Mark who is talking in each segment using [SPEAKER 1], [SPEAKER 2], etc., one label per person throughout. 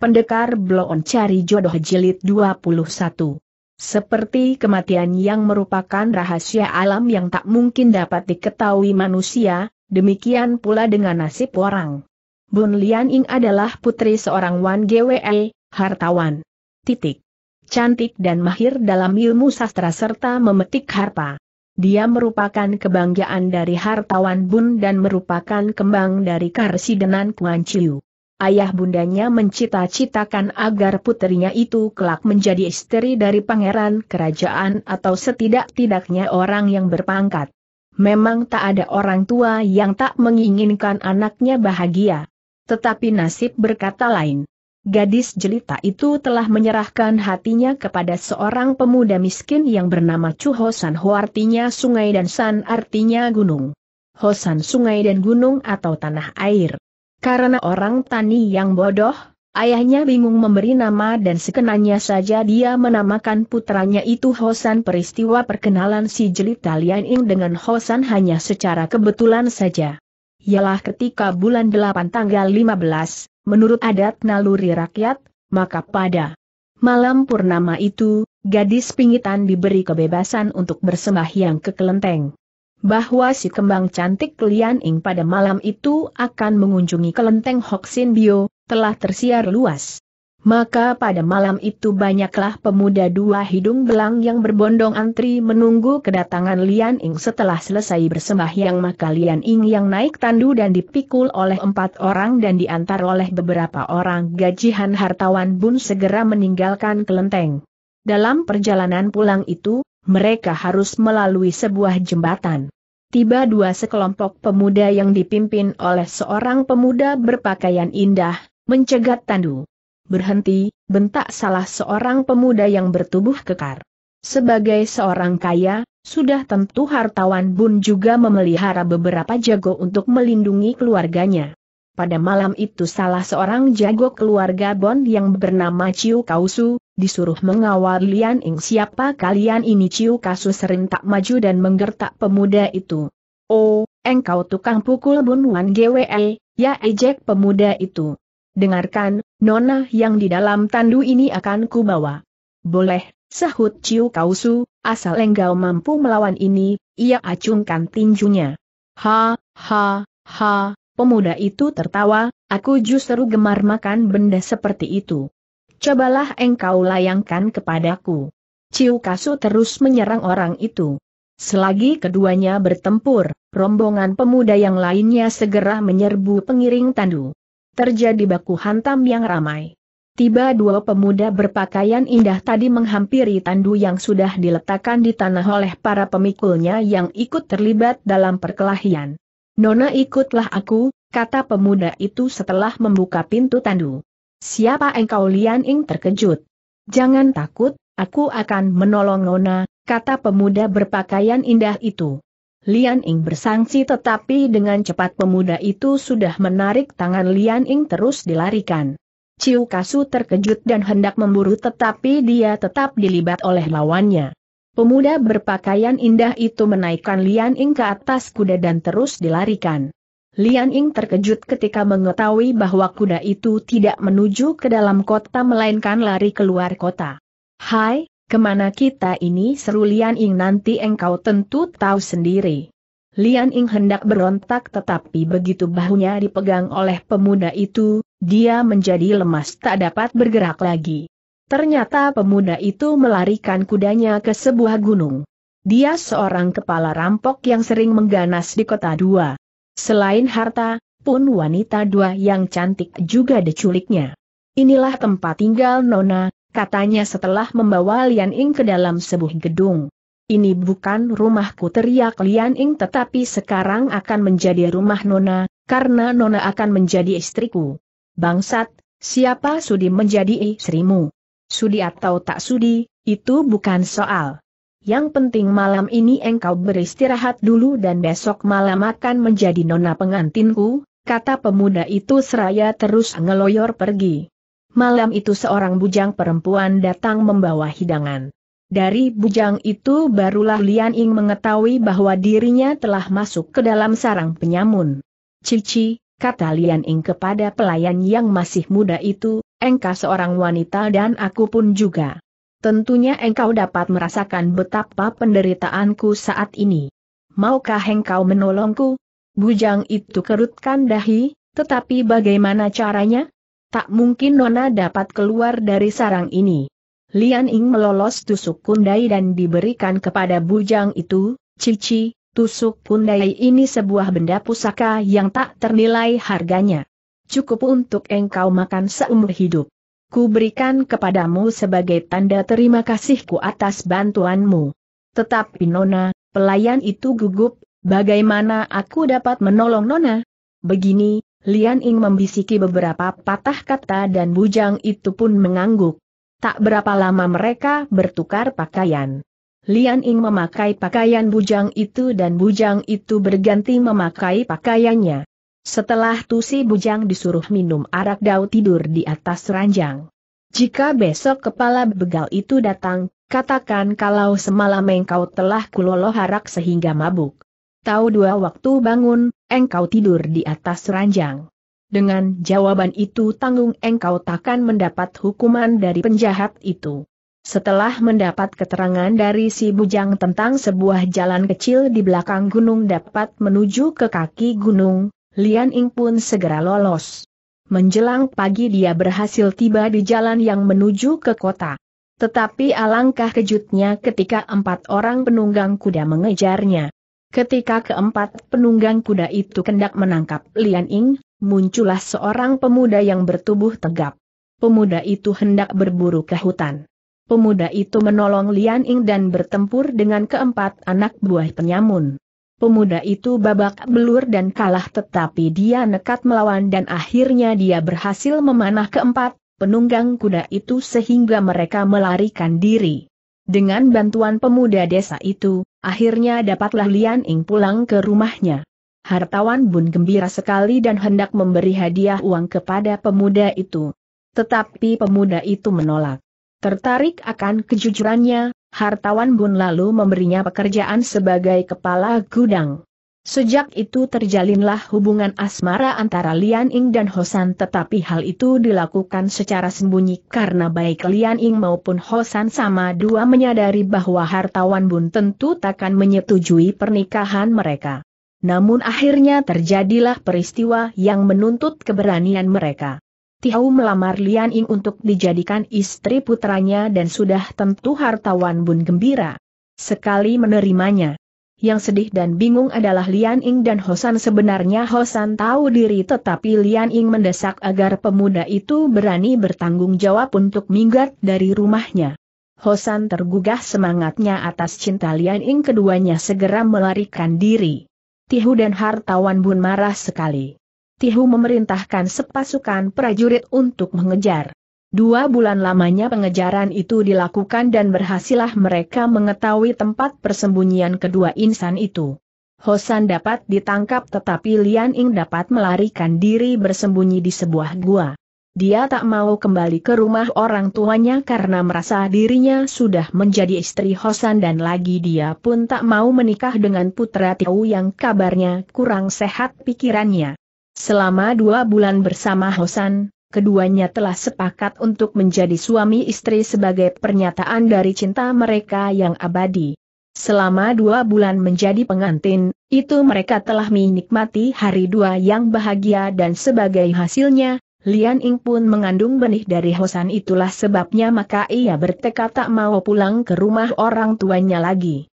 [SPEAKER 1] Pendekar Bloon Cari Jodoh Jilid 21 Seperti kematian yang merupakan rahasia alam yang tak mungkin dapat diketahui manusia, demikian pula dengan nasib orang. Bun Lian Ing adalah putri seorang Wan Gwe, hartawan. Titik. Cantik dan mahir dalam ilmu sastra serta memetik harpa. Dia merupakan kebanggaan dari hartawan Bun dan merupakan kembang dari karsidenan Kuan Chiu ayah bundanya mencita-citakan agar putrinya itu kelak menjadi istri dari pangeran kerajaan atau setidak-tidaknya orang yang berpangkat. Memang tak ada orang tua yang tak menginginkan anaknya bahagia. Tetapi nasib berkata lain. Gadis jelita itu telah menyerahkan hatinya kepada seorang pemuda miskin yang bernama Chu Hosan Ho artinya sungai dan San artinya gunung. Hosan sungai dan gunung atau tanah air. Karena orang tani yang bodoh, ayahnya bingung memberi nama dan sekenanya saja dia menamakan putranya itu Hosan peristiwa perkenalan si jelita Talian Ing dengan Hosan hanya secara kebetulan saja. Ialah ketika bulan 8 tanggal 15, menurut adat naluri rakyat, maka pada malam purnama itu, gadis pingitan diberi kebebasan untuk bersembahyang ke kelenteng bahwa si kembang cantik Lian Ing pada malam itu akan mengunjungi kelenteng Hoksin Bio, telah tersiar luas. Maka pada malam itu banyaklah pemuda dua hidung belang yang berbondong antri menunggu kedatangan Lian Ing setelah selesai bersembahyang maka Lian Ing yang naik tandu dan dipikul oleh empat orang dan diantar oleh beberapa orang gajihan hartawan Bun segera meninggalkan kelenteng. Dalam perjalanan pulang itu, mereka harus melalui sebuah jembatan. Tiba dua sekelompok pemuda yang dipimpin oleh seorang pemuda berpakaian indah, mencegat tandu. Berhenti, bentak salah seorang pemuda yang bertubuh kekar. Sebagai seorang kaya, sudah tentu hartawan Bun juga memelihara beberapa jago untuk melindungi keluarganya. Pada malam itu salah seorang jago keluarga Bon yang bernama Chiu Kausu, disuruh mengawal Lian Ing siapa kalian ini Ciu kasus serentak maju dan menggertak pemuda itu. Oh, engkau tukang pukul bunuan GWE, ya ejek pemuda itu. Dengarkan, nona yang di dalam tandu ini akan kubawa. Boleh, sahut Ciu Kausu, asal engkau mampu melawan ini, ia acungkan tinjunya. Ha, ha, ha, pemuda itu tertawa, aku justru gemar makan benda seperti itu cobalah engkau layangkan kepadaku. Ciu Kasu terus menyerang orang itu. Selagi keduanya bertempur, rombongan pemuda yang lainnya segera menyerbu pengiring tandu. Terjadi baku hantam yang ramai. Tiba dua pemuda berpakaian indah tadi menghampiri tandu yang sudah diletakkan di tanah oleh para pemikulnya yang ikut terlibat dalam perkelahian. Nona ikutlah aku, kata pemuda itu setelah membuka pintu tandu. Siapa engkau Lian Ing terkejut? Jangan takut, aku akan menolong Nona, kata pemuda berpakaian indah itu. Lian Ing bersangsi tetapi dengan cepat pemuda itu sudah menarik tangan Lian Ing terus dilarikan. Ciu Kasu terkejut dan hendak memburu tetapi dia tetap dilibat oleh lawannya. Pemuda berpakaian indah itu menaikkan Lian Ing ke atas kuda dan terus dilarikan. Lian Ying terkejut ketika mengetahui bahwa kuda itu tidak menuju ke dalam kota melainkan lari keluar kota. Hai, kemana kita ini seru Lian Ying nanti engkau tentu tahu sendiri. Lian Ying hendak berontak tetapi begitu bahunya dipegang oleh pemuda itu, dia menjadi lemas tak dapat bergerak lagi. Ternyata pemuda itu melarikan kudanya ke sebuah gunung. Dia seorang kepala rampok yang sering mengganas di kota dua. Selain harta, pun wanita dua yang cantik juga diculiknya. Inilah tempat tinggal Nona, katanya setelah membawa Lian Ing ke dalam sebuah gedung. Ini bukan rumahku teriak Lian Ing tetapi sekarang akan menjadi rumah Nona, karena Nona akan menjadi istriku. Bangsat, siapa sudi menjadi istrimu? Sudi atau tak sudi, itu bukan soal. Yang penting malam ini engkau beristirahat dulu dan besok malam akan menjadi nona pengantinku, kata pemuda itu seraya terus ngeloyor pergi. Malam itu seorang bujang perempuan datang membawa hidangan. Dari bujang itu barulah Lian Ying mengetahui bahwa dirinya telah masuk ke dalam sarang penyamun. Cici, kata Lian Ying kepada pelayan yang masih muda itu, engkau seorang wanita dan aku pun juga. Tentunya engkau dapat merasakan betapa penderitaanku saat ini. Maukah engkau menolongku? Bujang itu kerutkan dahi, tetapi bagaimana caranya? Tak mungkin Nona dapat keluar dari sarang ini. Lian Ying melolos tusuk kundai dan diberikan kepada bujang itu, Cici, tusuk kundai ini sebuah benda pusaka yang tak ternilai harganya. Cukup untuk engkau makan seumur hidup ku berikan kepadamu sebagai tanda terima kasihku atas bantuanmu. Tetapi Nona, pelayan itu gugup, bagaimana aku dapat menolong Nona? Begini, Lian Ying membisiki beberapa patah kata dan bujang itu pun mengangguk. Tak berapa lama mereka bertukar pakaian. Lian Ying memakai pakaian bujang itu dan bujang itu berganti memakai pakaiannya. Setelah Tusi Bujang disuruh minum arak dau tidur di atas ranjang. Jika besok kepala begal itu datang, katakan kalau semalam engkau telah kuloloh arak sehingga mabuk. Tahu dua waktu bangun, engkau tidur di atas ranjang. Dengan jawaban itu tanggung engkau takkan mendapat hukuman dari penjahat itu. Setelah mendapat keterangan dari si Bujang tentang sebuah jalan kecil di belakang gunung dapat menuju ke kaki gunung, Lian Ing pun segera lolos. Menjelang pagi dia berhasil tiba di jalan yang menuju ke kota. Tetapi alangkah kejutnya ketika empat orang penunggang kuda mengejarnya. Ketika keempat penunggang kuda itu hendak menangkap Lian Ing, muncullah seorang pemuda yang bertubuh tegap. Pemuda itu hendak berburu ke hutan. Pemuda itu menolong Lian Ing dan bertempur dengan keempat anak buah penyamun. Pemuda itu babak belur dan kalah tetapi dia nekat melawan dan akhirnya dia berhasil memanah keempat penunggang kuda itu sehingga mereka melarikan diri. Dengan bantuan pemuda desa itu, akhirnya dapatlah Lian Ing pulang ke rumahnya. Hartawan Bun gembira sekali dan hendak memberi hadiah uang kepada pemuda itu. Tetapi pemuda itu menolak. Tertarik akan kejujurannya, Hartawan Bun lalu memberinya pekerjaan sebagai kepala gudang. Sejak itu terjalinlah hubungan asmara antara Lian Ying dan Hosan tetapi hal itu dilakukan secara sembunyi karena baik Lian Ying maupun Hosan sama dua menyadari bahwa hartawan Bun tentu takkan menyetujui pernikahan mereka. Namun akhirnya terjadilah peristiwa yang menuntut keberanian mereka. Tiau melamar Lian Ying untuk dijadikan istri putranya dan sudah tentu hartawan Bun gembira. Sekali menerimanya. Yang sedih dan bingung adalah Lian Ying dan Hosan sebenarnya Hosan tahu diri tetapi Lian Ying mendesak agar pemuda itu berani bertanggung jawab untuk minggat dari rumahnya. Hosan tergugah semangatnya atas cinta Lian Ying keduanya segera melarikan diri. Tihu dan hartawan Bun marah sekali. Tihu memerintahkan sepasukan prajurit untuk mengejar. Dua bulan lamanya pengejaran itu dilakukan dan berhasillah mereka mengetahui tempat persembunyian kedua insan itu. Hosan dapat ditangkap tetapi Lian Ying dapat melarikan diri bersembunyi di sebuah gua. Dia tak mau kembali ke rumah orang tuanya karena merasa dirinya sudah menjadi istri Hosan dan lagi dia pun tak mau menikah dengan putra Tiu yang kabarnya kurang sehat pikirannya. Selama dua bulan bersama Hosan, keduanya telah sepakat untuk menjadi suami istri sebagai pernyataan dari cinta mereka yang abadi. Selama dua bulan menjadi pengantin, itu mereka telah menikmati hari dua yang bahagia dan sebagai hasilnya, Lian Ing pun mengandung benih dari Hosan itulah sebabnya maka ia bertekad tak mau pulang ke rumah orang tuanya lagi.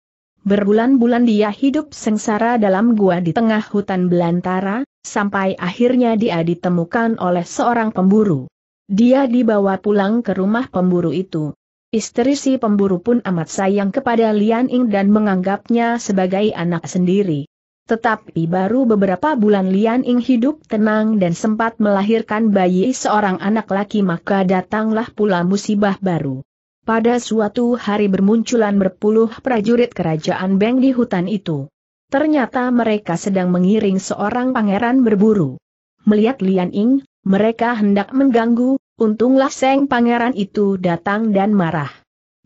[SPEAKER 1] Berbulan-bulan dia hidup sengsara dalam gua di tengah hutan belantara, sampai akhirnya dia ditemukan oleh seorang pemburu. Dia dibawa pulang ke rumah pemburu itu. Istri si pemburu pun amat sayang kepada Lian Ying dan menganggapnya sebagai anak sendiri. Tetapi baru beberapa bulan Lian Ying hidup tenang dan sempat melahirkan bayi seorang anak laki maka datanglah pula musibah baru. Pada suatu hari bermunculan berpuluh prajurit kerajaan Beng di hutan itu. Ternyata mereka sedang mengiring seorang pangeran berburu. Melihat Lian Ying, mereka hendak mengganggu, untunglah Seng pangeran itu datang dan marah.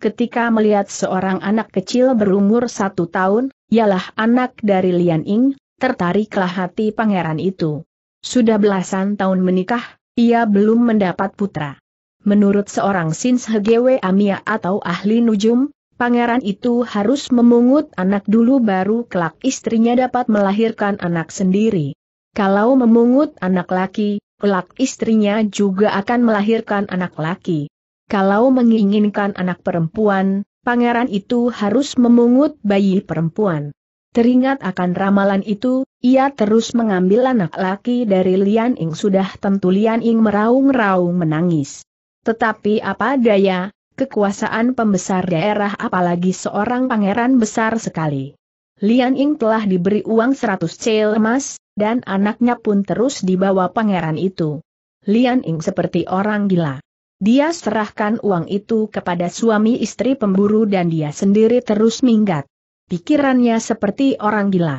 [SPEAKER 1] Ketika melihat seorang anak kecil berumur satu tahun, ialah anak dari Lian Ying, tertariklah hati pangeran itu. Sudah belasan tahun menikah, ia belum mendapat putra. Menurut seorang Sinshgewe Amia atau ahli nujum, pangeran itu harus memungut anak dulu baru kelak istrinya dapat melahirkan anak sendiri. Kalau memungut anak laki, kelak istrinya juga akan melahirkan anak laki. Kalau menginginkan anak perempuan, pangeran itu harus memungut bayi perempuan. Teringat akan ramalan itu, ia terus mengambil anak laki dari Lian Ing. Sudah tentu Lian Ing meraung-raung menangis. Tetapi apa daya, kekuasaan pembesar daerah apalagi seorang pangeran besar sekali. Lian Ying telah diberi uang 100 cel emas, dan anaknya pun terus dibawa pangeran itu. Lian Ying seperti orang gila. Dia serahkan uang itu kepada suami istri pemburu dan dia sendiri terus minggat. Pikirannya seperti orang gila.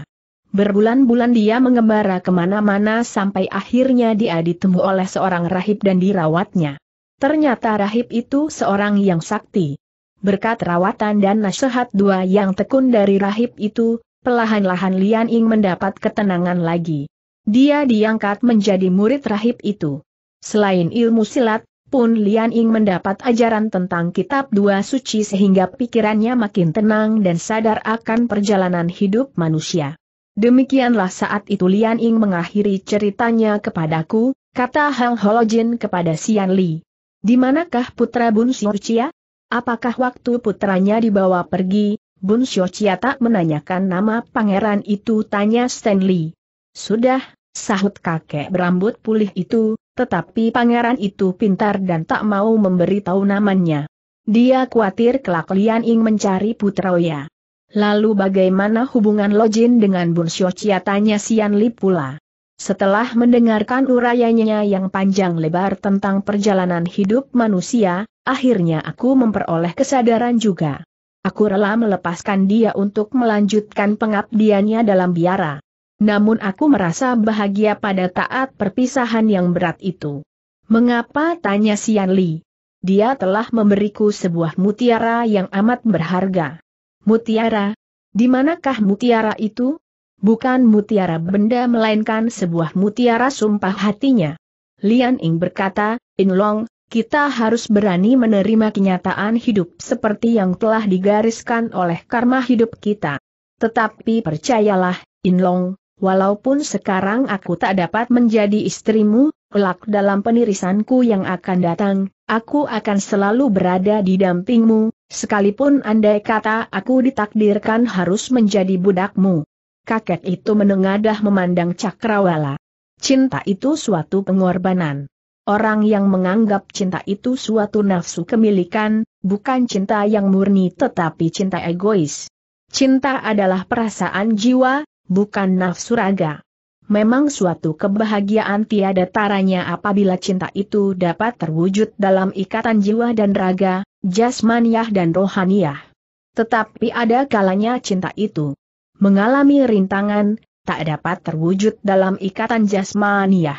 [SPEAKER 1] Berbulan-bulan dia mengembara kemana-mana sampai akhirnya dia ditemu oleh seorang rahib dan dirawatnya. Ternyata rahib itu seorang yang sakti. Berkat rawatan dan nasihat dua yang tekun dari rahib itu, pelahan-lahan Lian Ying mendapat ketenangan lagi. Dia diangkat menjadi murid rahib itu. Selain ilmu silat, pun Lian Ying mendapat ajaran tentang kitab dua suci sehingga pikirannya makin tenang dan sadar akan perjalanan hidup manusia. Demikianlah saat itu Lian Ying mengakhiri ceritanya kepadaku, kata Hang Holojin kepada Xian Li. Di manakah putra Bun Xiorcia? Apakah waktu putranya dibawa pergi, Bun Xiorcia tak menanyakan nama pangeran itu tanya Stanley. Sudah, sahut kakek berambut pulih itu, tetapi pangeran itu pintar dan tak mau memberitahu namanya. Dia khawatir kelak Lian Ying mencari putranya. Lalu bagaimana hubungan Lojin dengan Bun Xiorcia tanya Sian Li pula. Setelah mendengarkan urayanya yang panjang lebar tentang perjalanan hidup manusia, akhirnya aku memperoleh kesadaran juga. Aku rela melepaskan dia untuk melanjutkan pengabdiannya dalam biara. Namun aku merasa bahagia pada taat perpisahan yang berat itu. Mengapa tanya Sian Li? Dia telah memberiku sebuah mutiara yang amat berharga. Mutiara? Di manakah mutiara itu? Bukan mutiara benda melainkan sebuah mutiara sumpah hatinya. Lian Ing berkata, In Long, kita harus berani menerima kenyataan hidup seperti yang telah digariskan oleh karma hidup kita. Tetapi percayalah, In Long, walaupun sekarang aku tak dapat menjadi istrimu, kelak dalam penirisanku yang akan datang, aku akan selalu berada di dampingmu, sekalipun andai kata aku ditakdirkan harus menjadi budakmu kakek itu menengadah memandang cakrawala. Cinta itu suatu pengorbanan. Orang yang menganggap cinta itu suatu nafsu kemilikan, bukan cinta yang murni tetapi cinta egois. Cinta adalah perasaan jiwa, bukan nafsu raga. Memang suatu kebahagiaan tiada taranya apabila cinta itu dapat terwujud dalam ikatan jiwa dan raga, jasmaniah dan rohaniah. Tetapi ada kalanya cinta itu mengalami rintangan, tak dapat terwujud dalam ikatan jasmaniah.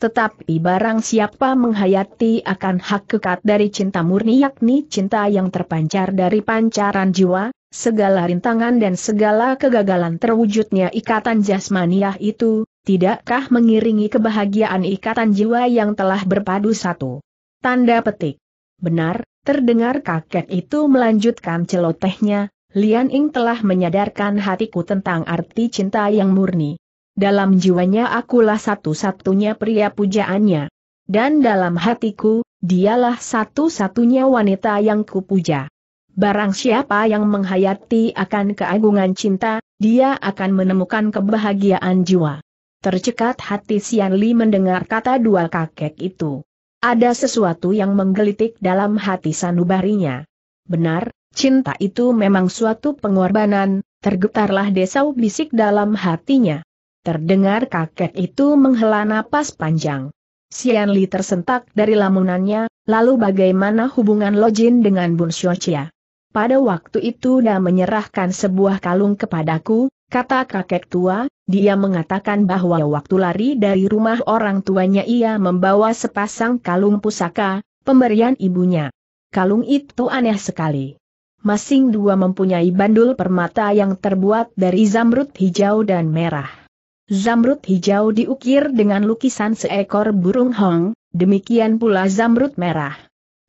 [SPEAKER 1] Tetapi barang siapa menghayati akan hak kekat dari cinta murni yakni cinta yang terpancar dari pancaran jiwa, segala rintangan dan segala kegagalan terwujudnya ikatan jasmaniah itu, tidakkah mengiringi kebahagiaan ikatan jiwa yang telah berpadu satu? Tanda petik. Benar, terdengar kakek itu melanjutkan celotehnya, Lian Ing telah menyadarkan hatiku tentang arti cinta yang murni. Dalam jiwanya akulah satu-satunya pria pujaannya. Dan dalam hatiku, dialah satu-satunya wanita yang kupuja. Barang siapa yang menghayati akan keagungan cinta, dia akan menemukan kebahagiaan jiwa. Tercekat hati Sian Li mendengar kata dua kakek itu. Ada sesuatu yang menggelitik dalam hati sanubarinya. Benar, Cinta itu memang suatu pengorbanan, tergetarlah desau bisik dalam hatinya. Terdengar kakek itu menghela napas panjang. Sian Li tersentak dari lamunannya, lalu bagaimana hubungan Lojin dengan Bun Xiuqia? Pada waktu itu dia menyerahkan sebuah kalung kepadaku, kata kakek tua, dia mengatakan bahwa waktu lari dari rumah orang tuanya ia membawa sepasang kalung pusaka, pemberian ibunya. Kalung itu aneh sekali masing dua mempunyai bandul permata yang terbuat dari zamrud hijau dan merah. Zamrud hijau diukir dengan lukisan seekor burung hong, demikian pula zamrud merah.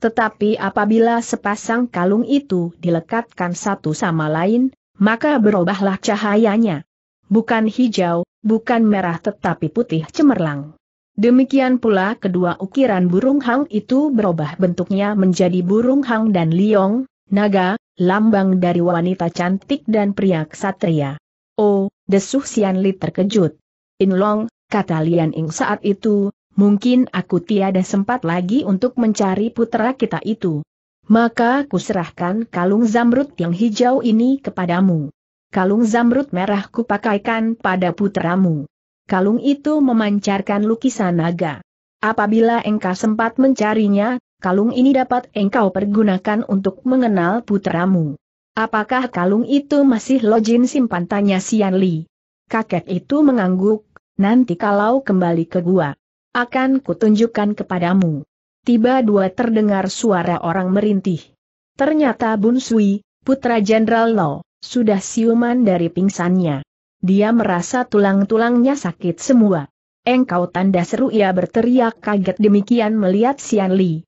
[SPEAKER 1] Tetapi apabila sepasang kalung itu dilekatkan satu sama lain, maka berubahlah cahayanya. Bukan hijau, bukan merah tetapi putih cemerlang. Demikian pula kedua ukiran burung hang itu berubah bentuknya menjadi burung hang dan liong, naga, lambang dari wanita cantik dan pria ksatria. Oh, desuh Sian Li terkejut. Inlong, kata Lian Ing saat itu, mungkin aku tiada sempat lagi untuk mencari putra kita itu. Maka kuserahkan kalung zamrud yang hijau ini kepadamu. Kalung zamrud merah pakaikan pada putramu. Kalung itu memancarkan lukisan naga. Apabila engkau sempat mencarinya, kalung ini dapat engkau pergunakan untuk mengenal putramu. Apakah kalung itu masih lojin simpan tanya Sian Li? Kakek itu mengangguk, nanti kalau kembali ke gua. Akan kutunjukkan kepadamu. Tiba dua terdengar suara orang merintih. Ternyata Bun Sui, putra Jenderal Lo, sudah siuman dari pingsannya. Dia merasa tulang-tulangnya sakit semua. Engkau tanda seru ia berteriak kaget demikian melihat Sian Li.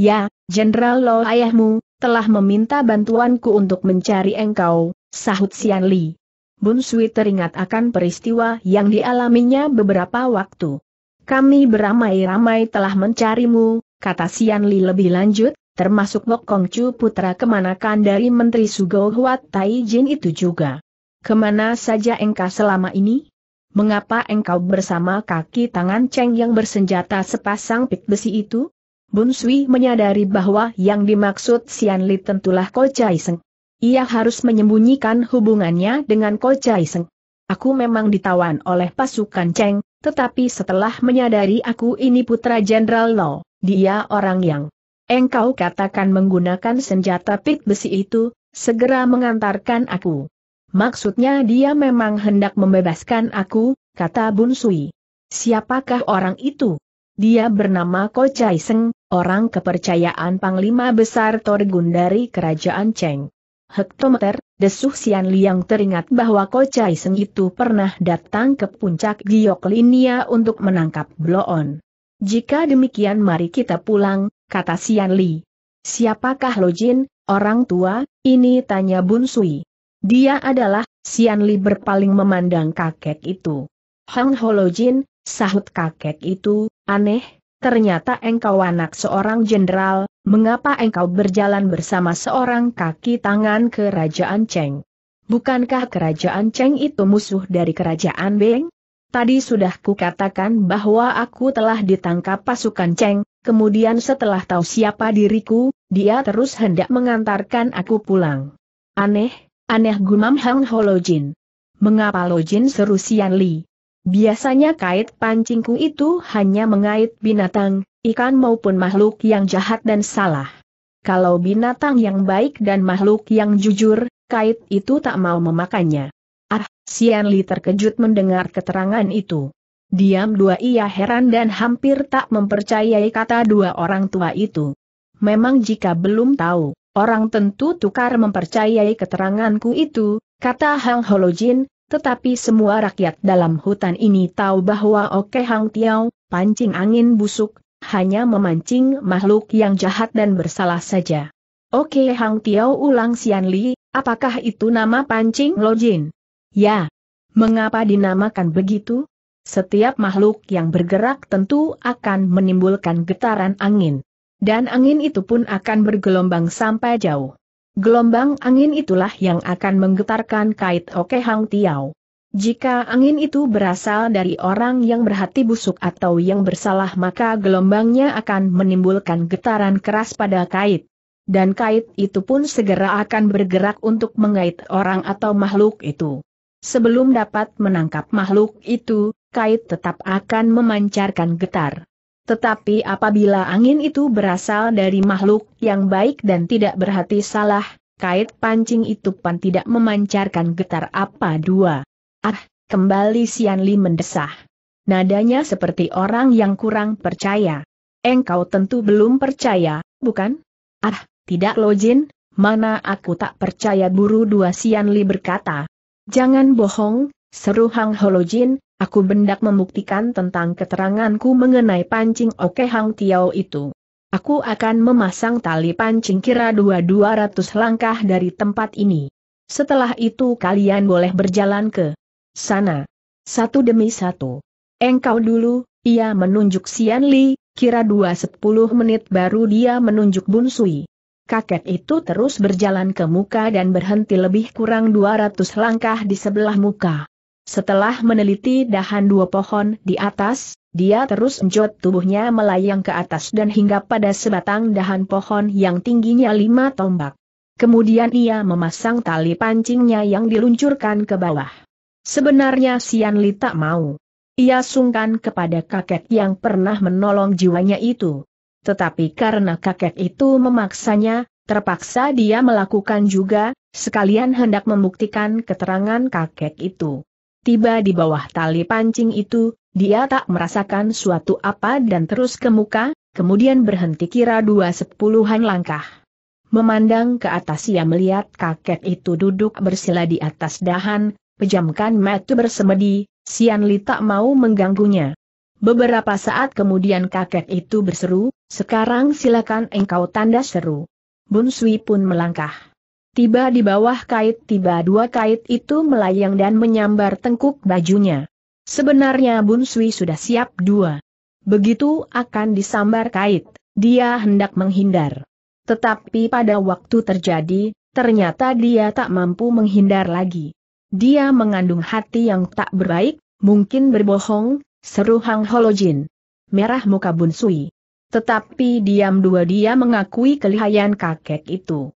[SPEAKER 1] Ya, Jenderal Lo ayahmu, telah meminta bantuanku untuk mencari engkau, sahut Sian Li. Bun Sui teringat akan peristiwa yang dialaminya beberapa waktu. Kami beramai-ramai telah mencarimu, kata Sian Li lebih lanjut, termasuk Lok Kong Chu putra kemanakan dari Menteri Sugo Huat Tai Jin itu juga. Kemana saja engkau selama ini? Mengapa engkau bersama kaki tangan Cheng yang bersenjata sepasang pik besi itu? Bun Sui menyadari bahwa yang dimaksud Sian Li tentulah Ko Chai Seng. Ia harus menyembunyikan hubungannya dengan Ko Chai Seng. Aku memang ditawan oleh pasukan Cheng, tetapi setelah menyadari aku ini putra Jenderal Lo, dia orang yang engkau katakan menggunakan senjata pit besi itu, segera mengantarkan aku. Maksudnya dia memang hendak membebaskan aku, kata Bun Sui. Siapakah orang itu? Dia bernama Ko Chai Seng, orang kepercayaan Panglima Besar Torgun dari Kerajaan Cheng. Hektometer, desuh Sian Liang teringat bahwa Ko Chai Seng itu pernah datang ke puncak Giok Linia untuk menangkap Bloon. Jika demikian mari kita pulang, kata Sian Li. Siapakah Jin, orang tua, ini tanya Bun Sui. Dia adalah, Sian Li berpaling memandang kakek itu. Hang Jin, sahut kakek itu, Aneh, ternyata engkau anak seorang jenderal, mengapa engkau berjalan bersama seorang kaki tangan kerajaan Cheng? Bukankah kerajaan Cheng itu musuh dari kerajaan Beng? Tadi sudah kukatakan bahwa aku telah ditangkap pasukan Cheng, kemudian setelah tahu siapa diriku, dia terus hendak mengantarkan aku pulang. Aneh, aneh gumam Hang Holojin. Mengapa Lojin seru Sian Li? Biasanya kait pancingku itu hanya mengait binatang, ikan maupun makhluk yang jahat dan salah. Kalau binatang yang baik dan makhluk yang jujur, kait itu tak mau memakannya. Ah, Sian Li terkejut mendengar keterangan itu. Diam dua ia heran dan hampir tak mempercayai kata dua orang tua itu. Memang jika belum tahu, orang tentu tukar mempercayai keteranganku itu, kata Hang Holojin, tetapi semua rakyat dalam hutan ini tahu bahwa Oke Hang Tiao, pancing angin busuk, hanya memancing makhluk yang jahat dan bersalah saja. Oke Hang Tiao ulang Sian Li, apakah itu nama pancing Lojin? Ya. Mengapa dinamakan begitu? Setiap makhluk yang bergerak tentu akan menimbulkan getaran angin. Dan angin itu pun akan bergelombang sampai jauh. Gelombang angin itulah yang akan menggetarkan kait Oke Hang Tiao. Jika angin itu berasal dari orang yang berhati busuk atau yang bersalah maka gelombangnya akan menimbulkan getaran keras pada kait. Dan kait itu pun segera akan bergerak untuk mengait orang atau makhluk itu. Sebelum dapat menangkap makhluk itu, kait tetap akan memancarkan getar. Tetapi apabila angin itu berasal dari makhluk yang baik dan tidak berhati salah, kait pancing itu pun tidak memancarkan getar apa dua. Ah, kembali Sianli mendesah. Nadanya seperti orang yang kurang percaya. Engkau tentu belum percaya, bukan? Ah, tidak Lojin, mana aku tak percaya buru dua Sianli berkata. Jangan bohong, seru Hang Jin, Aku bendak membuktikan tentang keteranganku mengenai pancing Oke Hang Tiao itu. Aku akan memasang tali pancing kira dua dua ratus langkah dari tempat ini. Setelah itu kalian boleh berjalan ke sana. Satu demi satu. Engkau dulu, ia menunjuk Sian Li, kira dua sepuluh menit baru dia menunjuk Bun Sui. Kakek itu terus berjalan ke muka dan berhenti lebih kurang dua ratus langkah di sebelah muka. Setelah meneliti dahan dua pohon di atas, dia terus enjot tubuhnya melayang ke atas dan hingga pada sebatang dahan pohon yang tingginya lima tombak. Kemudian ia memasang tali pancingnya yang diluncurkan ke bawah. Sebenarnya Sian Li tak mau. Ia sungkan kepada kakek yang pernah menolong jiwanya itu. Tetapi karena kakek itu memaksanya, terpaksa dia melakukan juga, sekalian hendak membuktikan keterangan kakek itu. Tiba di bawah tali pancing itu, dia tak merasakan suatu apa dan terus ke muka, kemudian berhenti kira dua sepuluhan langkah. Memandang ke atas ia melihat kakek itu duduk bersila di atas dahan, pejamkan mata bersemedi, Sian Li tak mau mengganggunya. Beberapa saat kemudian kakek itu berseru, sekarang silakan engkau tanda seru. Bun Sui pun melangkah. Tiba di bawah kait tiba dua kait itu melayang dan menyambar tengkuk bajunya. Sebenarnya Bun Sui sudah siap dua. Begitu akan disambar kait, dia hendak menghindar. Tetapi pada waktu terjadi, ternyata dia tak mampu menghindar lagi. Dia mengandung hati yang tak berbaik, mungkin berbohong, seru Hang Holojin. Merah muka Bun Sui. Tetapi diam dua dia mengakui kelihayan kakek itu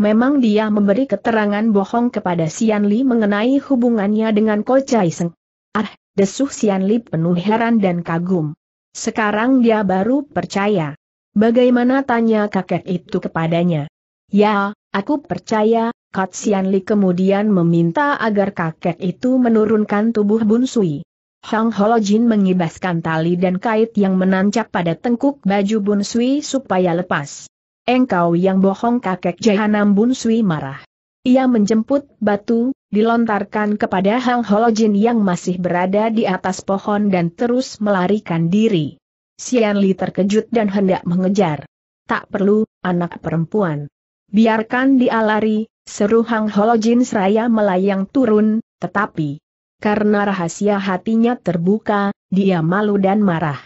[SPEAKER 1] memang dia memberi keterangan bohong kepada Sian Li mengenai hubungannya dengan Ko Chai Seng. Ah, desuh Sian Li penuh heran dan kagum. Sekarang dia baru percaya. Bagaimana tanya kakek itu kepadanya? Ya, aku percaya, Kat Sian Li kemudian meminta agar kakek itu menurunkan tubuh Bun Sui. Hang Holojin mengibaskan tali dan kait yang menancap pada tengkuk baju Bun Sui supaya lepas. Engkau yang bohong kakek Jahanam Bun marah. Ia menjemput batu, dilontarkan kepada Hang Holojin yang masih berada di atas pohon dan terus melarikan diri. Sian Li terkejut dan hendak mengejar. Tak perlu, anak perempuan. Biarkan dia lari, seru Hang Holojin seraya melayang turun, tetapi karena rahasia hatinya terbuka, dia malu dan marah.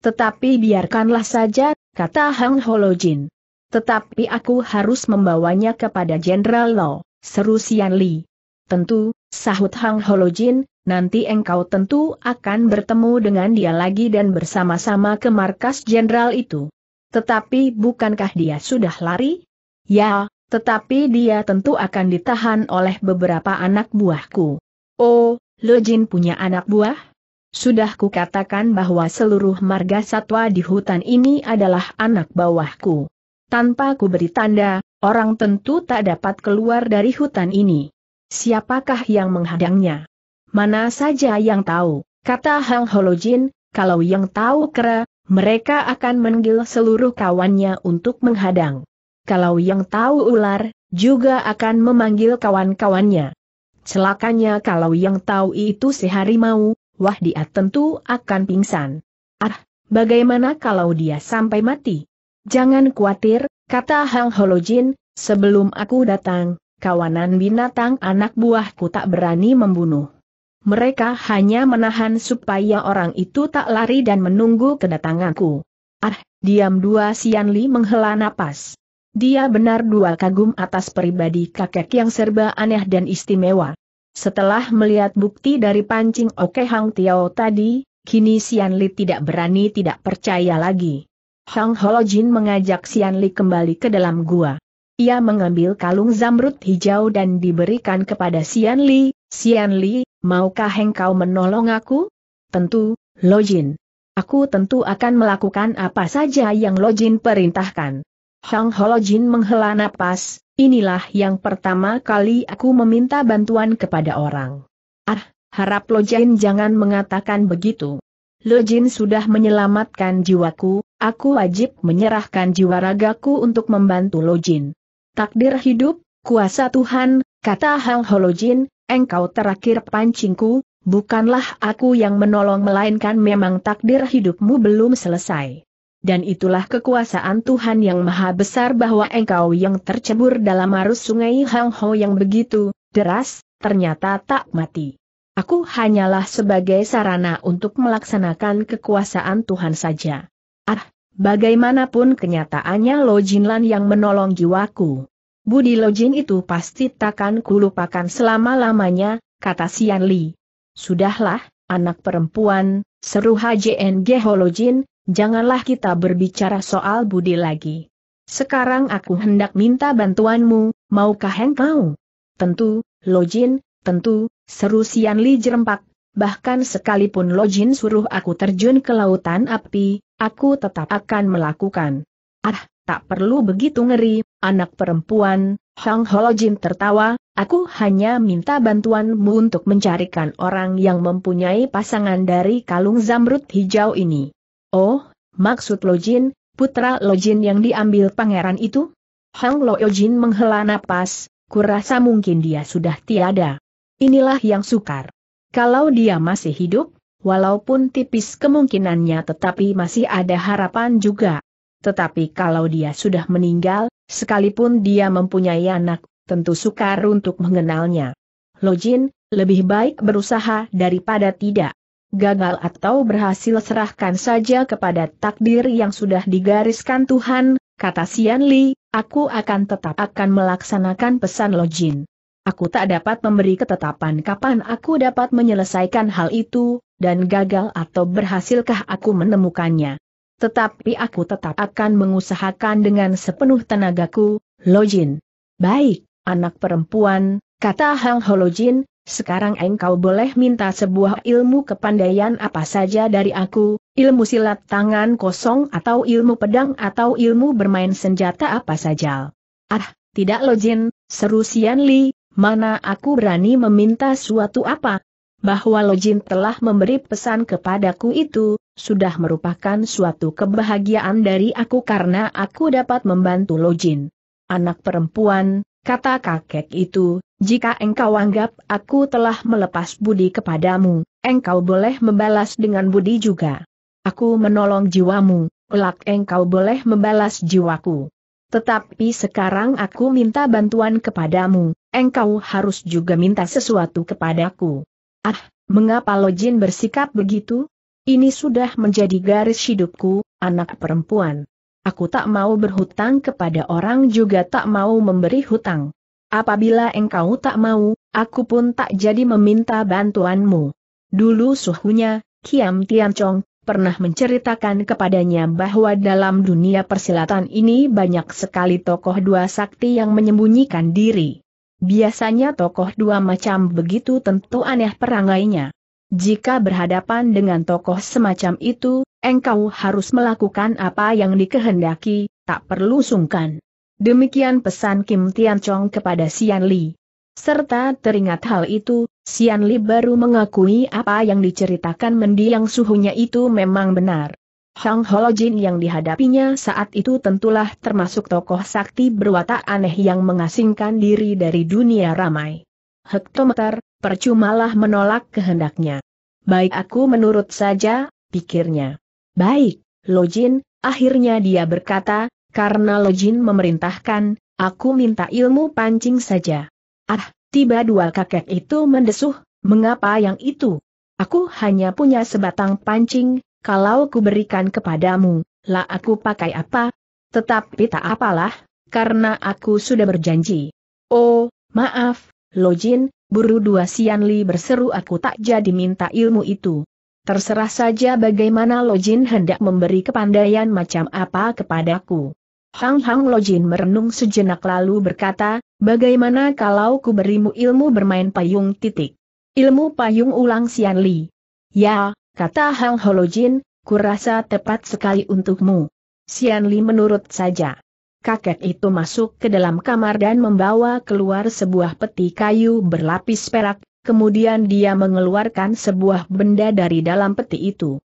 [SPEAKER 1] Tetapi biarkanlah saja, kata Hang Holojin. Tetapi aku harus membawanya kepada Jenderal Lo, seru Sian Li. Tentu, sahut Hang Holojin, nanti engkau tentu akan bertemu dengan dia lagi dan bersama-sama ke markas jenderal itu. Tetapi bukankah dia sudah lari? Ya, tetapi dia tentu akan ditahan oleh beberapa anak buahku. Oh, Lojin punya anak buah? Sudah kukatakan bahwa seluruh marga satwa di hutan ini adalah anak bawahku. Tanpa ku beri tanda, orang tentu tak dapat keluar dari hutan ini. Siapakah yang menghadangnya? Mana saja yang tahu, kata Hang Holojin, kalau yang tahu kera, mereka akan menggil seluruh kawannya untuk menghadang. Kalau yang tahu ular, juga akan memanggil kawan-kawannya. Celakanya kalau yang tahu itu sehari mau, wah dia tentu akan pingsan. Ah, bagaimana kalau dia sampai mati? Jangan khawatir, kata Hang Holojin, sebelum aku datang, kawanan binatang anak buahku tak berani membunuh. Mereka hanya menahan supaya orang itu tak lari dan menunggu kedatanganku. Ah, diam dua Sianli menghela napas. Dia benar dua kagum atas pribadi kakek yang serba aneh dan istimewa. Setelah melihat bukti dari pancing Oke Hang Tiao tadi, kini Sianli tidak berani tidak percaya lagi. Hang Holo Jin mengajak Sian Li kembali ke dalam gua. Ia mengambil kalung zamrud hijau dan diberikan kepada Sian Li, Sian Li, maukah engkau menolong aku? Tentu, Lojin. Aku tentu akan melakukan apa saja yang Lojin perintahkan. Hang Holojin menghela napas, inilah yang pertama kali aku meminta bantuan kepada orang. Ah, harap Lojin jangan mengatakan begitu. Lo Jin sudah menyelamatkan jiwaku, aku wajib menyerahkan jiwa ragaku untuk membantu Lo Jin. Takdir hidup, kuasa Tuhan, kata Hang Holo Jin, engkau terakhir pancingku, bukanlah aku yang menolong melainkan memang takdir hidupmu belum selesai. Dan itulah kekuasaan Tuhan yang maha besar bahwa engkau yang tercebur dalam arus sungai Hang Ho yang begitu, deras, ternyata tak mati. Aku hanyalah sebagai sarana untuk melaksanakan kekuasaan Tuhan saja. Ah, bagaimanapun kenyataannya Lojinlan yang menolong jiwaku. Budi Lojin itu pasti takkan kulupakan selama-lamanya, kata Sian Li. Sudahlah, anak perempuan, seru HJNG Lojin, janganlah kita berbicara soal budi lagi. Sekarang aku hendak minta bantuanmu, maukah engkau? Tentu, Lojin, tentu, Seru Sian Li jerempak, bahkan sekalipun Lojin suruh aku terjun ke lautan api, aku tetap akan melakukan. Ah, tak perlu begitu ngeri, anak perempuan, Hang Holojin tertawa, aku hanya minta bantuanmu untuk mencarikan orang yang mempunyai pasangan dari kalung zamrud hijau ini. Oh, maksud Lojin, putra Lojin yang diambil pangeran itu? Hang Lo Lojin menghela napas, kurasa mungkin dia sudah tiada. Inilah yang sukar. Kalau dia masih hidup, walaupun tipis kemungkinannya tetapi masih ada harapan juga. Tetapi kalau dia sudah meninggal, sekalipun dia mempunyai anak, tentu sukar untuk mengenalnya. Lojin, lebih baik berusaha daripada tidak. Gagal atau berhasil serahkan saja kepada takdir yang sudah digariskan Tuhan, kata Sian Li, aku akan tetap akan melaksanakan pesan Lojin. Aku tak dapat memberi ketetapan kapan aku dapat menyelesaikan hal itu, dan gagal atau berhasilkah aku menemukannya. Tetapi aku tetap akan mengusahakan dengan sepenuh tenagaku, Lojin. Baik, anak perempuan, kata Hang Holojin, sekarang engkau boleh minta sebuah ilmu kepandaian apa saja dari aku, ilmu silat tangan kosong atau ilmu pedang atau ilmu bermain senjata apa saja. Ah, tidak Lojin, seru Sian Li, mana aku berani meminta suatu apa? Bahwa Lojin telah memberi pesan kepadaku itu, sudah merupakan suatu kebahagiaan dari aku karena aku dapat membantu Lojin. Anak perempuan, kata kakek itu, jika engkau anggap aku telah melepas budi kepadamu, engkau boleh membalas dengan budi juga. Aku menolong jiwamu, kelak engkau boleh membalas jiwaku. Tetapi sekarang aku minta bantuan kepadamu, engkau harus juga minta sesuatu kepadaku. Ah, mengapa Lojin bersikap begitu? Ini sudah menjadi garis hidupku, anak perempuan. Aku tak mau berhutang kepada orang juga tak mau memberi hutang. Apabila engkau tak mau, aku pun tak jadi meminta bantuanmu. Dulu suhunya, Kiam Chong, pernah menceritakan kepadanya bahwa dalam dunia persilatan ini banyak sekali tokoh dua sakti yang menyembunyikan diri. Biasanya tokoh dua macam begitu tentu aneh perangainya. Jika berhadapan dengan tokoh semacam itu, engkau harus melakukan apa yang dikehendaki, tak perlu sungkan. Demikian pesan Kim Tian Chong kepada Xian Li. Serta teringat hal itu, Sian Li baru mengakui apa yang diceritakan mendiang suhunya itu memang benar. Hang Holojin yang dihadapinya saat itu tentulah termasuk tokoh sakti berwatak aneh yang mengasingkan diri dari dunia ramai. Hektometer, percumalah menolak kehendaknya. Baik aku menurut saja, pikirnya. Baik, Lojin, akhirnya dia berkata, karena Lojin memerintahkan, aku minta ilmu pancing saja. Ah, tiba dua kakek itu mendesuh, mengapa yang itu? Aku hanya punya sebatang pancing, kalau kuberikan kepadamu, lah aku pakai apa? Tetapi tak apalah, karena aku sudah berjanji. Oh, maaf, Lojin, buru dua Sianli berseru aku tak jadi minta ilmu itu. Terserah saja bagaimana Lojin hendak memberi kepandaian macam apa kepadaku. Hang Hang Lojin merenung sejenak lalu berkata, bagaimana kalau ku berimu ilmu bermain payung titik? Ilmu payung ulang Sian Li. Ya, kata Hang Holojin, kurasa tepat sekali untukmu. Sian Li menurut saja. Kakek itu masuk ke dalam kamar dan membawa keluar sebuah peti kayu berlapis perak, kemudian dia mengeluarkan sebuah benda dari dalam peti itu.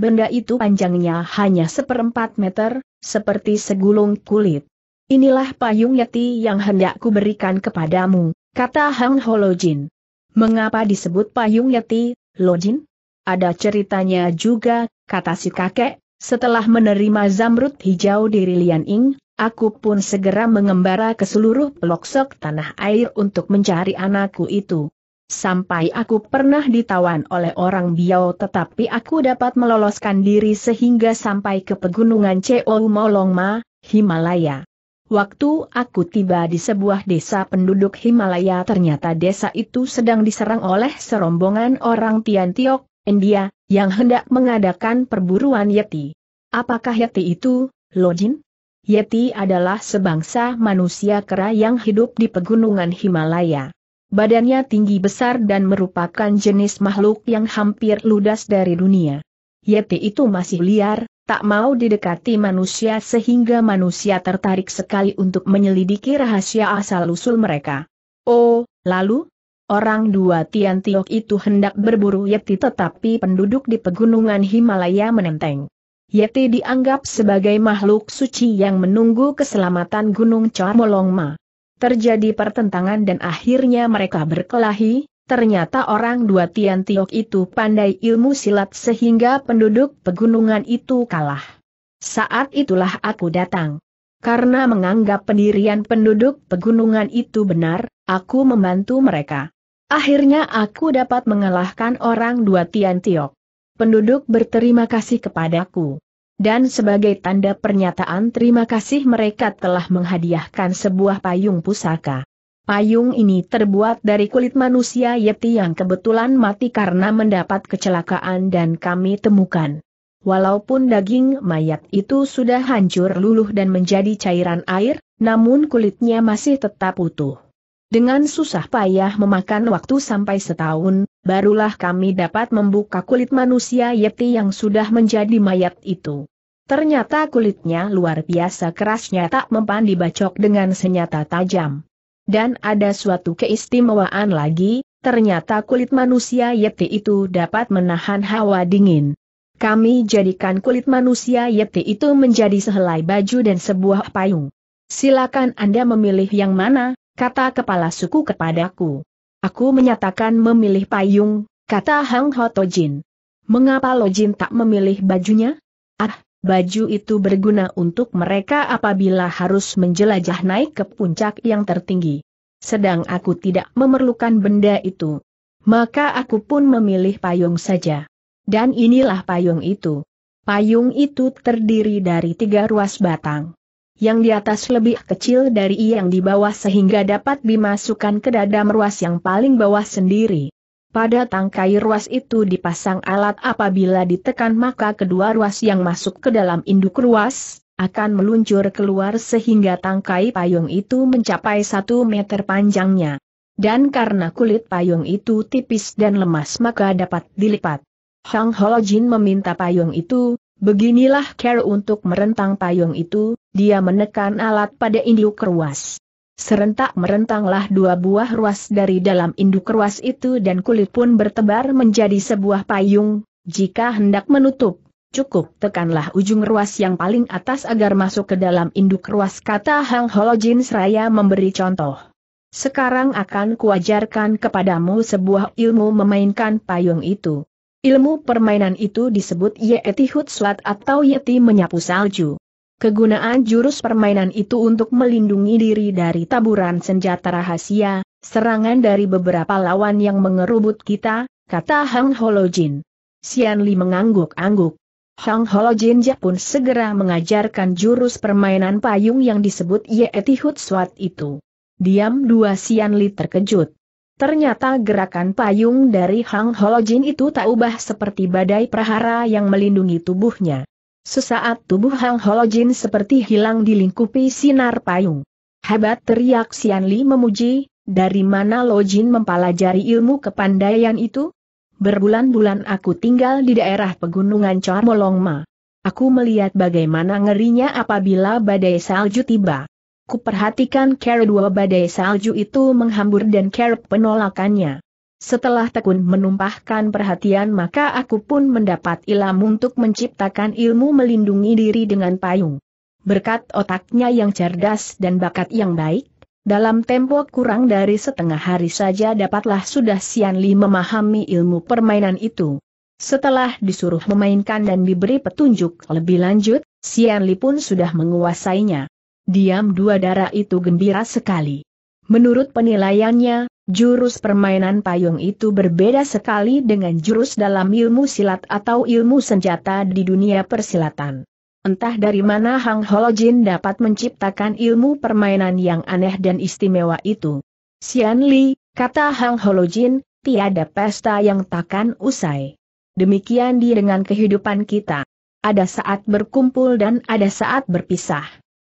[SPEAKER 1] Benda itu panjangnya hanya seperempat meter, seperti segulung kulit. Inilah payung Yeti yang hendak berikan kepadamu, kata Hang Holojin. Mengapa disebut payung Yeti, Lojin? Ada ceritanya juga, kata si kakek, setelah menerima zamrud hijau di Lian Ing, aku pun segera mengembara ke seluruh pelosok tanah air untuk mencari anakku itu. Sampai aku pernah ditawan oleh orang Biao, tetapi aku dapat meloloskan diri sehingga sampai ke pegunungan Cheo Molongma, Himalaya. Waktu aku tiba di sebuah desa penduduk Himalaya ternyata desa itu sedang diserang oleh serombongan orang Tiantiok, India, yang hendak mengadakan perburuan Yeti. Apakah Yeti itu, Lojin? Yeti adalah sebangsa manusia kera yang hidup di pegunungan Himalaya. Badannya tinggi besar dan merupakan jenis makhluk yang hampir ludas dari dunia. Yeti itu masih liar, tak mau didekati manusia sehingga manusia tertarik sekali untuk menyelidiki rahasia asal-usul mereka. Oh, lalu? Orang dua Tian Tiok itu hendak berburu Yeti tetapi penduduk di pegunungan Himalaya menenteng. Yeti dianggap sebagai makhluk suci yang menunggu keselamatan Gunung Carmolongma. Terjadi pertentangan dan akhirnya mereka berkelahi, ternyata orang dua Tian Tiok itu pandai ilmu silat sehingga penduduk pegunungan itu kalah. Saat itulah aku datang. Karena menganggap pendirian penduduk pegunungan itu benar, aku membantu mereka. Akhirnya aku dapat mengalahkan orang dua Tian Tiok. Penduduk berterima kasih kepadaku dan sebagai tanda pernyataan terima kasih mereka telah menghadiahkan sebuah payung pusaka. Payung ini terbuat dari kulit manusia Yeti yang kebetulan mati karena mendapat kecelakaan dan kami temukan. Walaupun daging mayat itu sudah hancur luluh dan menjadi cairan air, namun kulitnya masih tetap utuh. Dengan susah payah memakan waktu sampai setahun, barulah kami dapat membuka kulit manusia Yeti yang sudah menjadi mayat itu. Ternyata kulitnya luar biasa kerasnya tak mempan dibacok dengan senjata tajam. Dan ada suatu keistimewaan lagi, ternyata kulit manusia Yeti itu dapat menahan hawa dingin. Kami jadikan kulit manusia Yeti itu menjadi sehelai baju dan sebuah payung. Silakan Anda memilih yang mana, kata kepala suku kepadaku. Aku menyatakan memilih payung, kata Hang Hoto Jin. Mengapa Lo Jin tak memilih bajunya? Ah, baju itu berguna untuk mereka apabila harus menjelajah naik ke puncak yang tertinggi. Sedang aku tidak memerlukan benda itu. Maka aku pun memilih payung saja. Dan inilah payung itu. Payung itu terdiri dari tiga ruas batang yang di atas lebih kecil dari yang di bawah sehingga dapat dimasukkan ke dada ruas yang paling bawah sendiri. Pada tangkai ruas itu dipasang alat apabila ditekan maka kedua ruas yang masuk ke dalam induk ruas, akan meluncur keluar sehingga tangkai payung itu mencapai satu meter panjangnya. Dan karena kulit payung itu tipis dan lemas maka dapat dilipat. Hang Holojin meminta payung itu, Beginilah care untuk merentang payung itu, dia menekan alat pada induk ruas. Serentak merentanglah dua buah ruas dari dalam induk ruas itu dan kulit pun bertebar menjadi sebuah payung, jika hendak menutup, Cukup tekanlah ujung ruas yang paling atas agar masuk ke dalam induk ruas kata Hang Holojin Seraya memberi contoh. Sekarang akan kuajarkan kepadamu sebuah ilmu memainkan payung itu. Ilmu permainan itu disebut Yeti Hutsuat atau Yeti menyapu salju. Kegunaan jurus permainan itu untuk melindungi diri dari taburan senjata rahasia, serangan dari beberapa lawan yang mengerubut kita, kata Hang Holojin. Xian Li mengangguk-angguk. Hang Holojin ja pun segera mengajarkan jurus permainan payung yang disebut Yeti Hutsuat itu. Diam dua Xian Li terkejut. Ternyata gerakan payung dari Hang Holojin itu tak ubah seperti badai prahara yang melindungi tubuhnya. Sesaat tubuh Hang Holojin seperti hilang dilingkupi sinar payung. Hebat teriak Sian Li memuji, dari mana Lojin mempelajari ilmu kepandaian itu? Berbulan-bulan aku tinggal di daerah pegunungan Molongma. Aku melihat bagaimana ngerinya apabila badai salju tiba perhatikan kera dua badai salju itu menghambur dan kera penolakannya. Setelah tekun menumpahkan perhatian maka aku pun mendapat ilmu untuk menciptakan ilmu melindungi diri dengan payung. Berkat otaknya yang cerdas dan bakat yang baik, dalam tempo kurang dari setengah hari saja dapatlah sudah Sian Li memahami ilmu permainan itu. Setelah disuruh memainkan dan diberi petunjuk lebih lanjut, Sian Li pun sudah menguasainya. Diam dua darah itu gembira sekali. Menurut penilaiannya, jurus permainan payung itu berbeda sekali dengan jurus dalam ilmu silat atau ilmu senjata di dunia persilatan. Entah dari mana Hang Holojin dapat menciptakan ilmu permainan yang aneh dan istimewa itu. Sian Li, kata Hang Holojin, tiada pesta yang takkan usai. Demikian di dengan kehidupan kita. Ada saat berkumpul dan ada saat berpisah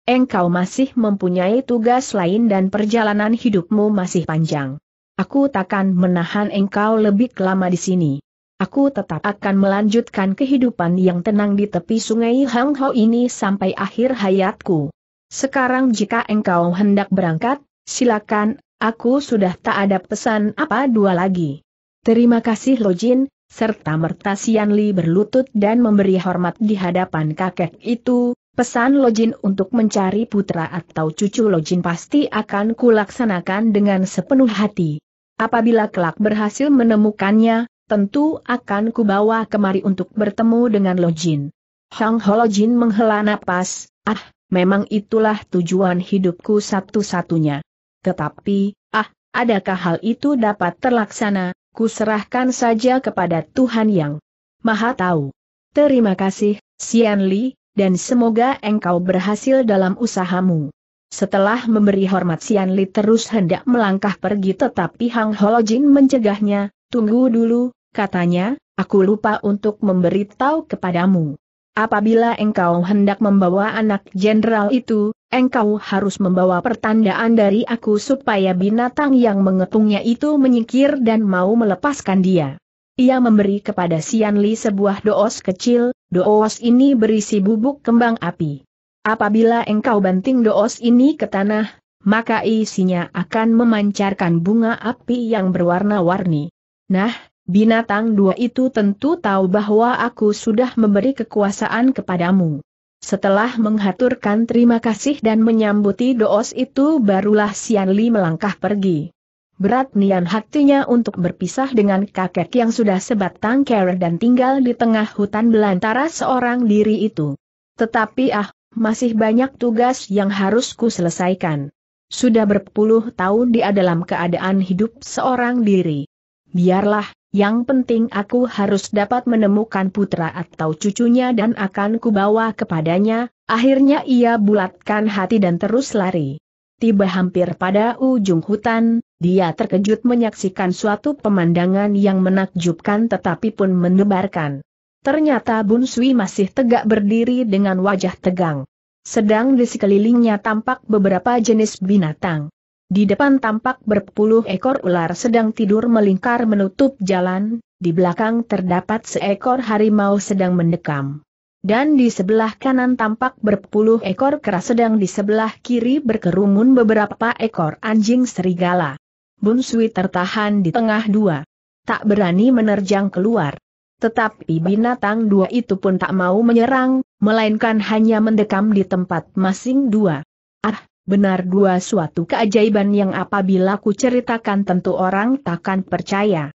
[SPEAKER 1] engkau masih mempunyai tugas lain dan perjalanan hidupmu masih panjang. Aku takkan menahan engkau lebih lama di sini. Aku tetap akan melanjutkan kehidupan yang tenang di tepi sungai Ho ini sampai akhir hayatku. Sekarang jika engkau hendak berangkat, silakan, aku sudah tak ada pesan apa dua lagi. Terima kasih Jin, serta Merta Li berlutut dan memberi hormat di hadapan kakek itu, Pesan Lojin untuk mencari putra atau cucu Lojin pasti akan kulaksanakan dengan sepenuh hati. Apabila kelak berhasil menemukannya, tentu akan kubawa kemari untuk bertemu dengan Lojin. Hang Holojin menghela napas, ah, memang itulah tujuan hidupku satu-satunya. Tetapi, ah, adakah hal itu dapat terlaksana, kuserahkan saja kepada Tuhan yang Maha Tahu. Terima kasih, Xian Li, dan semoga engkau berhasil dalam usahamu. Setelah memberi hormat Sian Li terus hendak melangkah pergi tetapi Hang Holojin mencegahnya, tunggu dulu, katanya, aku lupa untuk memberitahu kepadamu. Apabila engkau hendak membawa anak jenderal itu, engkau harus membawa pertandaan dari aku supaya binatang yang mengepungnya itu menyingkir dan mau melepaskan dia. Ia memberi kepada Sian Li sebuah doos kecil, doos ini berisi bubuk kembang api. Apabila engkau banting doos ini ke tanah, maka isinya akan memancarkan bunga api yang berwarna-warni. Nah, binatang dua itu tentu tahu bahwa aku sudah memberi kekuasaan kepadamu. Setelah menghaturkan terima kasih dan menyambuti doos itu barulah Sian Li melangkah pergi. Berat nian hatinya untuk berpisah dengan kakek yang sudah sebatang kera dan tinggal di tengah hutan belantara seorang diri itu. Tetapi ah, masih banyak tugas yang harus ku selesaikan. Sudah berpuluh tahun dia dalam keadaan hidup seorang diri. Biarlah, yang penting aku harus dapat menemukan putra atau cucunya dan akan kubawa kepadanya, akhirnya ia bulatkan hati dan terus lari. Tiba hampir pada ujung hutan, dia terkejut menyaksikan suatu pemandangan yang menakjubkan tetapi pun menebarkan. Ternyata Bun Sui masih tegak berdiri dengan wajah tegang. Sedang di sekelilingnya tampak beberapa jenis binatang. Di depan tampak berpuluh ekor ular sedang tidur melingkar menutup jalan, di belakang terdapat seekor harimau sedang mendekam dan di sebelah kanan tampak berpuluh ekor kera sedang di sebelah kiri berkerumun beberapa ekor anjing serigala. Bunsui tertahan di tengah dua. Tak berani menerjang keluar. Tetapi binatang dua itu pun tak mau menyerang, melainkan hanya mendekam di tempat masing dua. Ah, benar dua suatu keajaiban yang apabila ku ceritakan tentu orang takkan percaya.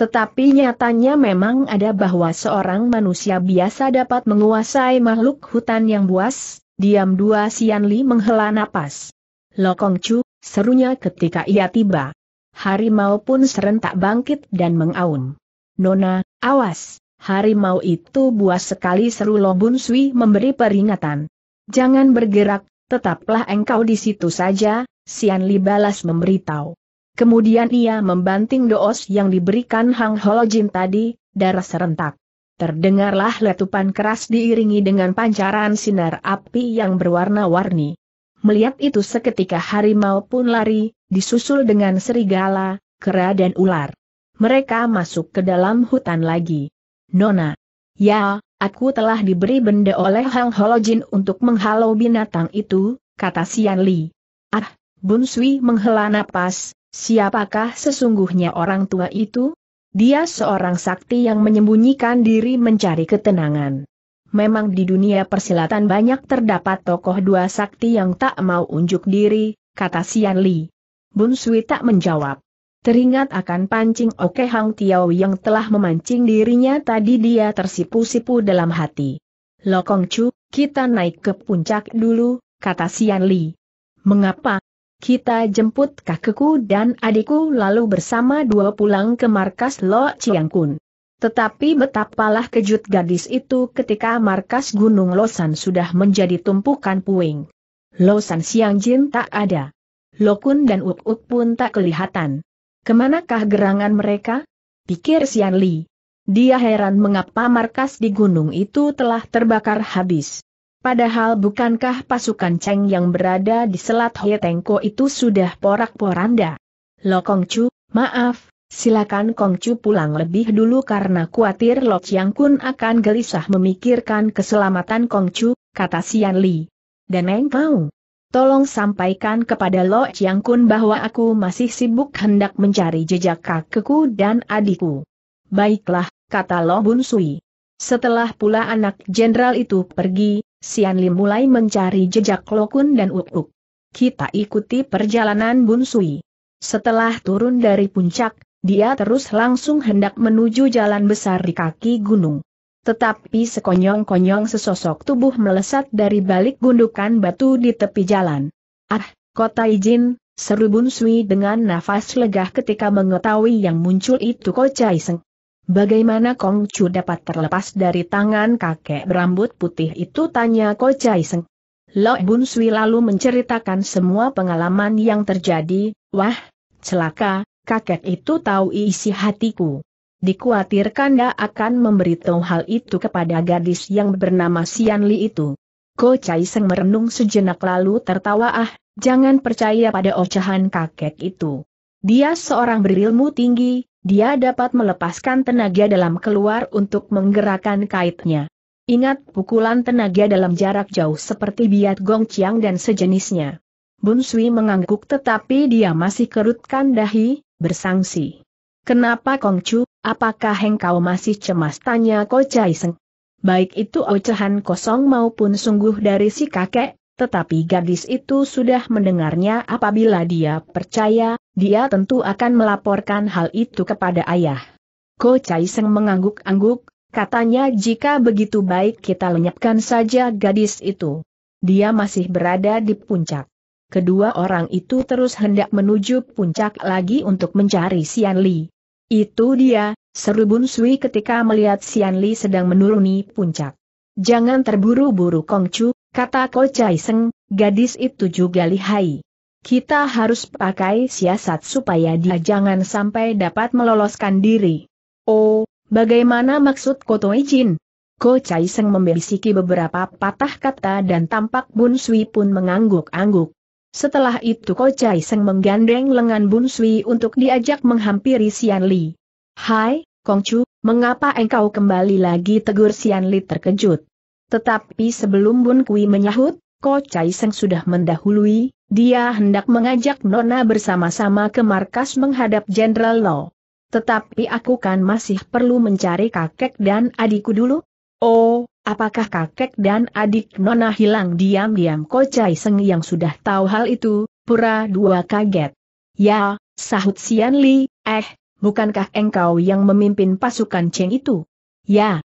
[SPEAKER 1] Tetapi nyatanya memang ada bahwa seorang manusia biasa dapat menguasai makhluk hutan yang buas, diam dua Sian menghela napas. Lokong Chu, serunya ketika ia tiba. Harimau pun serentak bangkit dan mengaun. Nona, awas, harimau itu buas sekali seru Lobun Sui memberi peringatan. Jangan bergerak, tetaplah engkau di situ saja, Sian Li balas memberitahu. Kemudian ia membanting doos yang diberikan Hang Holojin tadi, darah serentak. Terdengarlah letupan keras diiringi dengan pancaran sinar api yang berwarna-warni. Melihat itu seketika harimau pun lari, disusul dengan serigala, kera dan ular. Mereka masuk ke dalam hutan lagi. Nona. Ya, aku telah diberi benda oleh Hang Holojin untuk menghalau binatang itu, kata Sian Li. Ah, Bun Sui menghela napas, Siapakah sesungguhnya orang tua itu? Dia seorang sakti yang menyembunyikan diri mencari ketenangan. Memang di dunia persilatan banyak terdapat tokoh dua sakti yang tak mau unjuk diri, kata Sian Li. Bun Sui tak menjawab. Teringat akan pancing Oke Hang Tiao yang telah memancing dirinya tadi dia tersipu-sipu dalam hati. Lokong Chu, kita naik ke puncak dulu, kata Sian Li. Mengapa? Kita jemput kakekku dan adikku lalu bersama dua pulang ke markas Lo Chiang Kun. Tetapi betapalah kejut gadis itu ketika markas Gunung Losan sudah menjadi tumpukan puing. Losan Siang Jin tak ada. Lokun dan Uk Uk pun tak kelihatan. Kemanakah gerangan mereka? Pikir Sian Li. Dia heran mengapa markas di gunung itu telah terbakar habis. Padahal bukankah pasukan Cheng yang berada di Selat Hietengko itu sudah porak-poranda? Lo Kongcu, maaf, silakan Kongcu pulang lebih dulu karena khawatir Lo Chiang Kun akan gelisah memikirkan keselamatan Kongcu, kata Sian Li. Dan engkau, tolong sampaikan kepada Lo Chiang Kun bahwa aku masih sibuk hendak mencari jejak kakekku dan adikku. Baiklah, kata Lo Bun Sui. Setelah pula anak jenderal itu pergi, Sian Lim mulai mencari jejak Lokun dan Ukuk. Kita ikuti perjalanan Bun Sui. Setelah turun dari puncak, dia terus langsung hendak menuju jalan besar di kaki gunung. Tetapi sekonyong-konyong sesosok tubuh melesat dari balik gundukan batu di tepi jalan. Ah, kota izin, seru Bun Sui dengan nafas legah ketika mengetahui yang muncul itu Ko Chai Seng. Bagaimana Kong Chu dapat terlepas dari tangan kakek berambut putih itu tanya Ko Chai Seng. Lo Bun Sui lalu menceritakan semua pengalaman yang terjadi, wah, celaka, kakek itu tahu isi hatiku. Dikuatirkan dia akan memberitahu hal itu kepada gadis yang bernama Sian Li itu. Ko Chai Seng merenung sejenak lalu tertawa ah, jangan percaya pada ocehan kakek itu. Dia seorang berilmu tinggi, dia dapat melepaskan tenaga dalam keluar untuk menggerakkan kaitnya. Ingat pukulan tenaga dalam jarak jauh seperti biat gong ciang dan sejenisnya. Bun Sui mengangguk tetapi dia masih kerutkan dahi, bersangsi. Kenapa Kong Chu, apakah engkau masih cemas tanya Ko Chai Seng? Baik itu ocehan kosong maupun sungguh dari si kakek, tetapi gadis itu sudah mendengarnya apabila dia percaya, dia tentu akan melaporkan hal itu kepada ayah. Ko Chai Seng mengangguk-angguk, katanya jika begitu baik kita lenyapkan saja gadis itu. Dia masih berada di puncak. Kedua orang itu terus hendak menuju puncak lagi untuk mencari Sian Li. Itu dia, seru Bun Sui ketika melihat Sian Li sedang menuruni puncak. Jangan terburu-buru Kongcu, Kata Ko Chai Seng, gadis itu juga lihai. Kita harus pakai siasat supaya dia jangan sampai dapat meloloskan diri. Oh, bagaimana maksud Koto Ijin? Ko Chai Seng membisiki beberapa patah kata dan tampak Bun Sui pun mengangguk-angguk. Setelah itu Ko Chai Seng menggandeng lengan Bun Sui untuk diajak menghampiri Sian Li. Hai, Kong Chu, mengapa engkau kembali lagi tegur Sian Li terkejut? Tetapi sebelum Bun Kui menyahut, Ko Chai Seng sudah mendahului, dia hendak mengajak Nona bersama-sama ke markas menghadap Jenderal Lo. Tetapi aku kan masih perlu mencari kakek dan adikku dulu. Oh, apakah kakek dan adik Nona hilang diam-diam Ko Chai Seng yang sudah tahu hal itu, pura dua kaget. Ya, sahut Sian Li, eh, bukankah engkau yang memimpin pasukan Cheng itu? Ya,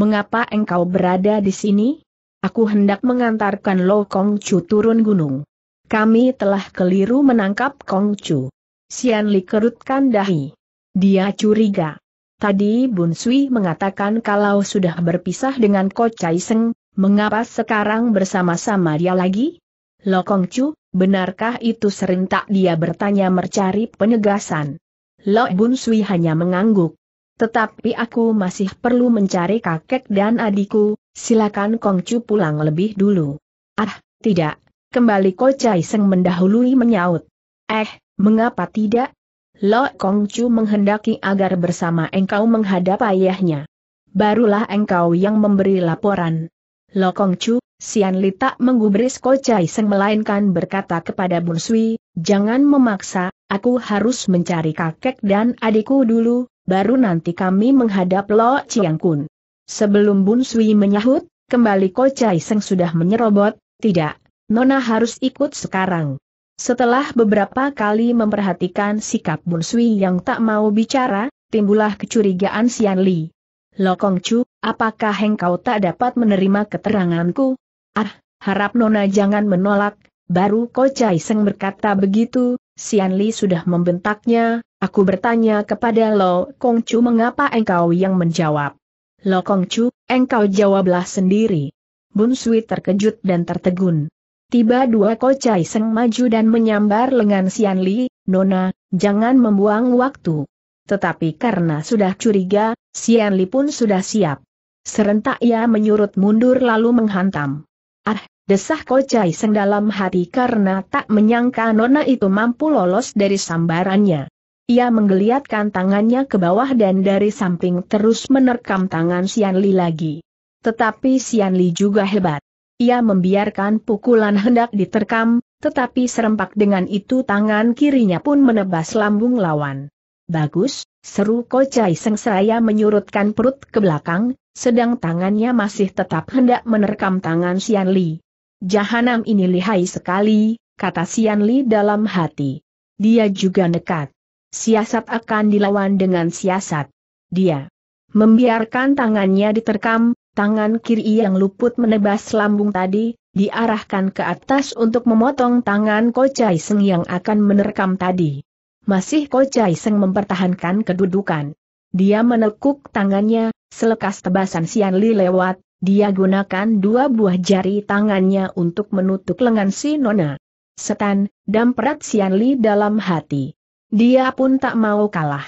[SPEAKER 1] mengapa engkau berada di sini? Aku hendak mengantarkan Lo Kong Chu turun gunung. Kami telah keliru menangkap Kong Chu. Sian Li kerutkan dahi. Dia curiga. Tadi Bun Sui mengatakan kalau sudah berpisah dengan Ko Chai Seng, mengapa sekarang bersama-sama dia lagi? Lo Kong Chu, benarkah itu serentak dia bertanya mencari penegasan? Lo Bun Sui hanya mengangguk. Tetapi aku masih perlu mencari kakek dan adikku, silakan Kongcu pulang lebih dulu. Ah, tidak. Kembali Ko Chai Seng mendahului menyaut. Eh, mengapa tidak? Lo Kongcu menghendaki agar bersama engkau menghadap ayahnya. Barulah engkau yang memberi laporan. Lo Kongcu, Sian Li tak menggubris Chai Seng melainkan berkata kepada Bun Sui, jangan memaksa, aku harus mencari kakek dan adikku dulu, baru nanti kami menghadap Lo Chiang Kun. Sebelum Bun Sui menyahut, kembali Ko Chai Seng sudah menyerobot, tidak, Nona harus ikut sekarang. Setelah beberapa kali memperhatikan sikap Bun Sui yang tak mau bicara, timbullah kecurigaan Sian Li. Lo Kong Chu, apakah engkau tak dapat menerima keteranganku? Ah, harap Nona jangan menolak, baru Ko Chai Seng berkata begitu, Sian Li sudah membentaknya, Aku bertanya kepada Lo Kong Chu mengapa engkau yang menjawab. Lo Kong Chu, engkau jawablah sendiri. Bun Sui terkejut dan tertegun. Tiba dua kocai seng maju dan menyambar lengan Sian Li, Nona, jangan membuang waktu. Tetapi karena sudah curiga, Sian Li pun sudah siap. Serentak ia menyurut mundur lalu menghantam. Ah, desah kocai seng dalam hati karena tak menyangka Nona itu mampu lolos dari sambarannya. Ia menggeliatkan tangannya ke bawah dan dari samping terus menerkam tangan Sian Li lagi. Tetapi Sian Li juga hebat. Ia membiarkan pukulan hendak diterkam, tetapi serempak dengan itu tangan kirinya pun menebas lambung lawan. Bagus, seru Kocai Sengsraya menyurutkan perut ke belakang, sedang tangannya masih tetap hendak menerkam tangan Sian Li. Jahanam ini lihai sekali, kata Sian Li dalam hati. Dia juga nekat siasat akan dilawan dengan siasat. Dia membiarkan tangannya diterkam, tangan kiri yang luput menebas lambung tadi, diarahkan ke atas untuk memotong tangan Kocai Seng yang akan menerkam tadi. Masih Kocai Seng mempertahankan kedudukan. Dia menekuk tangannya, selekas tebasan Sian Li lewat, dia gunakan dua buah jari tangannya untuk menutup lengan si Nona. Setan, damperat Sian Li dalam hati. Dia pun tak mau kalah.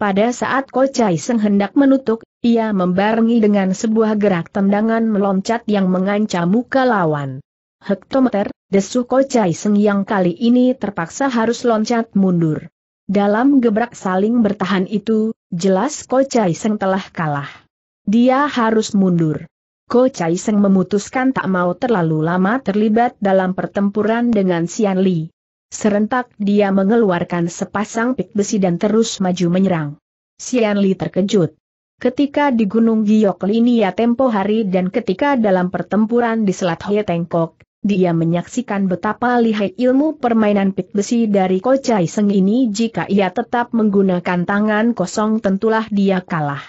[SPEAKER 1] Pada saat Ko Chai Seng hendak menutup, ia membarengi dengan sebuah gerak tendangan meloncat yang mengancam muka lawan. Hektometer, desu Chai Seng yang kali ini terpaksa harus loncat mundur. Dalam gebrak saling bertahan itu, jelas Ko Chai Seng telah kalah. Dia harus mundur. Ko Chai Seng memutuskan tak mau terlalu lama terlibat dalam pertempuran dengan Xian Li. Serentak dia mengeluarkan sepasang pik besi dan terus maju menyerang. Sian Li terkejut. Ketika di Gunung Giok Linia tempo hari dan ketika dalam pertempuran di Selat Hoi Tengkok, dia menyaksikan betapa lihai ilmu permainan pik besi dari Ko Chai Seng ini jika ia tetap menggunakan tangan kosong tentulah dia kalah.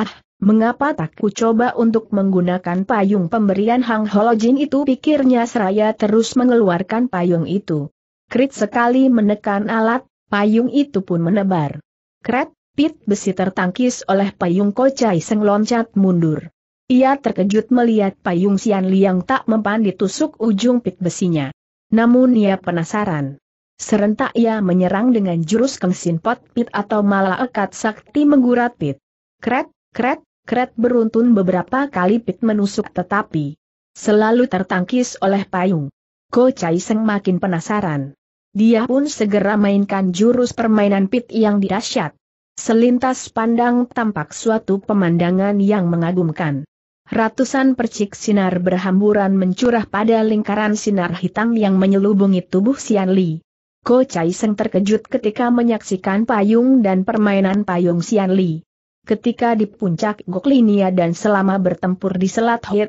[SPEAKER 1] Ah, mengapa tak ku coba untuk menggunakan payung pemberian Hang Holojin itu pikirnya seraya terus mengeluarkan payung itu. Krit sekali menekan alat, payung itu pun menebar. Kret, pit besi tertangkis oleh payung kocai seng loncat mundur. Ia terkejut melihat payung Sian Liang tak mempan ditusuk ujung pit besinya. Namun ia penasaran. Serentak ia menyerang dengan jurus kengsin pot pit atau malah ekat sakti menggurat pit. Kret, kret, kret beruntun beberapa kali pit menusuk tetapi selalu tertangkis oleh payung. Ko Chai Seng makin penasaran. Dia pun segera mainkan jurus permainan pit yang dirasyat. Selintas pandang tampak suatu pemandangan yang mengagumkan. Ratusan percik sinar berhamburan mencurah pada lingkaran sinar hitam yang menyelubungi tubuh Sian Li. Ko Chai Seng terkejut ketika menyaksikan payung dan permainan payung Sian Li. Ketika di puncak Goklinia dan selama bertempur di Selat Hye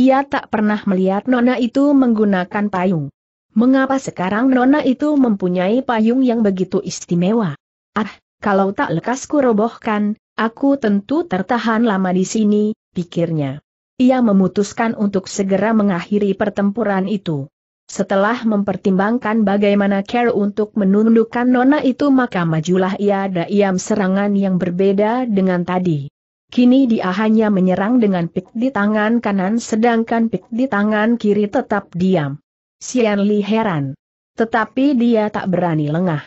[SPEAKER 1] ia tak pernah melihat nona itu menggunakan payung. Mengapa sekarang Nona itu mempunyai payung yang begitu istimewa? Ah, kalau tak lekas kurobohkan, aku tentu tertahan lama di sini, pikirnya. Ia memutuskan untuk segera mengakhiri pertempuran itu. Setelah mempertimbangkan bagaimana care untuk menundukkan Nona itu maka majulah ia ada iam serangan yang berbeda dengan tadi. Kini dia hanya menyerang dengan pik di tangan kanan sedangkan pik di tangan kiri tetap diam. Xian Li heran. Tetapi dia tak berani lengah.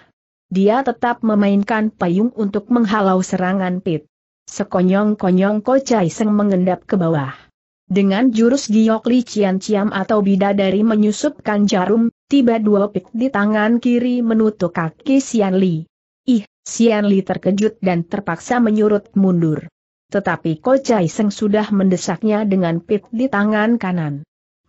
[SPEAKER 1] Dia tetap memainkan payung untuk menghalau serangan Pit. Sekonyong-konyong Chai Seng mengendap ke bawah. Dengan jurus giok li cian ciam atau bidadari menyusupkan jarum, tiba dua pit di tangan kiri menutup kaki Xian Li. Ih, Xian Li terkejut dan terpaksa menyurut mundur. Tetapi Chai Seng sudah mendesaknya dengan pit di tangan kanan.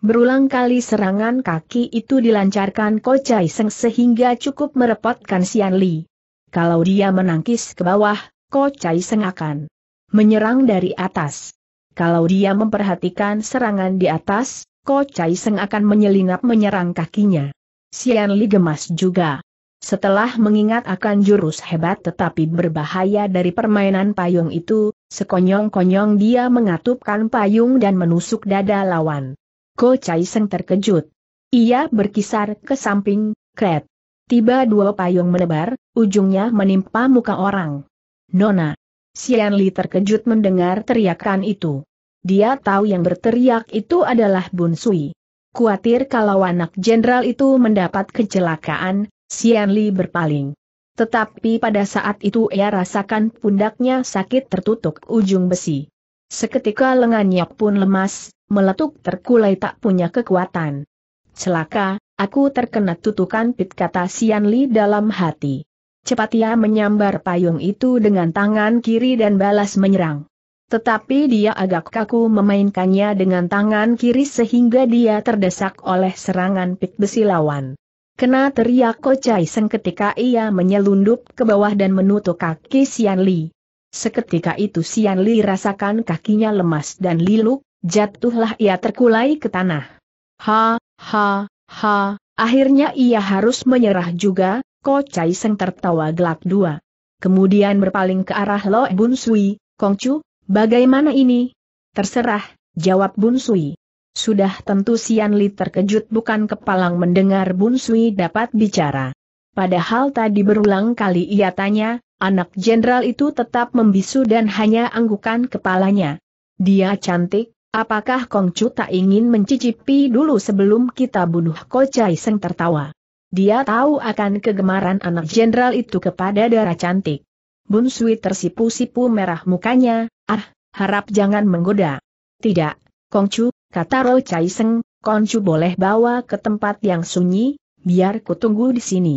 [SPEAKER 1] Berulang kali serangan kaki itu dilancarkan Ko Chai Seng sehingga cukup merepotkan Sian Li. Kalau dia menangkis ke bawah, Ko Chai Seng akan menyerang dari atas. Kalau dia memperhatikan serangan di atas, Ko Chai Seng akan menyelinap menyerang kakinya. Sian Li gemas juga. Setelah mengingat akan jurus hebat tetapi berbahaya dari permainan payung itu, sekonyong-konyong dia mengatupkan payung dan menusuk dada lawan. Ko Chai Seng terkejut. Ia berkisar ke samping, kret. Tiba dua payung melebar, ujungnya menimpa muka orang. Nona. Sian Li terkejut mendengar teriakan itu. Dia tahu yang berteriak itu adalah Bun Sui. Kuatir kalau anak jenderal itu mendapat kecelakaan, Sian Li berpaling. Tetapi pada saat itu ia rasakan pundaknya sakit tertutup ujung besi. Seketika lengannya pun lemas, meletuk terkulai tak punya kekuatan. Celaka, aku terkena tutukan pit kata Sian Li dalam hati. Cepat ia menyambar payung itu dengan tangan kiri dan balas menyerang. Tetapi dia agak kaku memainkannya dengan tangan kiri sehingga dia terdesak oleh serangan pit besi lawan. Kena teriak Kocai Seng ketika ia menyelundup ke bawah dan menutup kaki Sian Li. Seketika itu Sian Li rasakan kakinya lemas dan liluk, Jatuhlah ia terkulai ke tanah. Ha, ha, ha, akhirnya ia harus menyerah juga, Ko Chai Seng tertawa gelak dua. Kemudian berpaling ke arah Lo Bun Sui, Kong Chu, bagaimana ini? Terserah, jawab Bun Sui. Sudah tentu Sian Li terkejut bukan kepalang mendengar Bun Sui dapat bicara. Padahal tadi berulang kali ia tanya, anak jenderal itu tetap membisu dan hanya anggukan kepalanya. Dia cantik, Apakah Kongcu tak ingin mencicipi dulu sebelum kita bunuh Chai Seng tertawa? Dia tahu akan kegemaran anak jenderal itu kepada darah cantik. Bun Sui tersipu-sipu merah mukanya, ah, harap jangan menggoda. Tidak, Kongcu, kata Ro Chai Seng, Kongcu boleh bawa ke tempat yang sunyi, biar kutunggu di sini.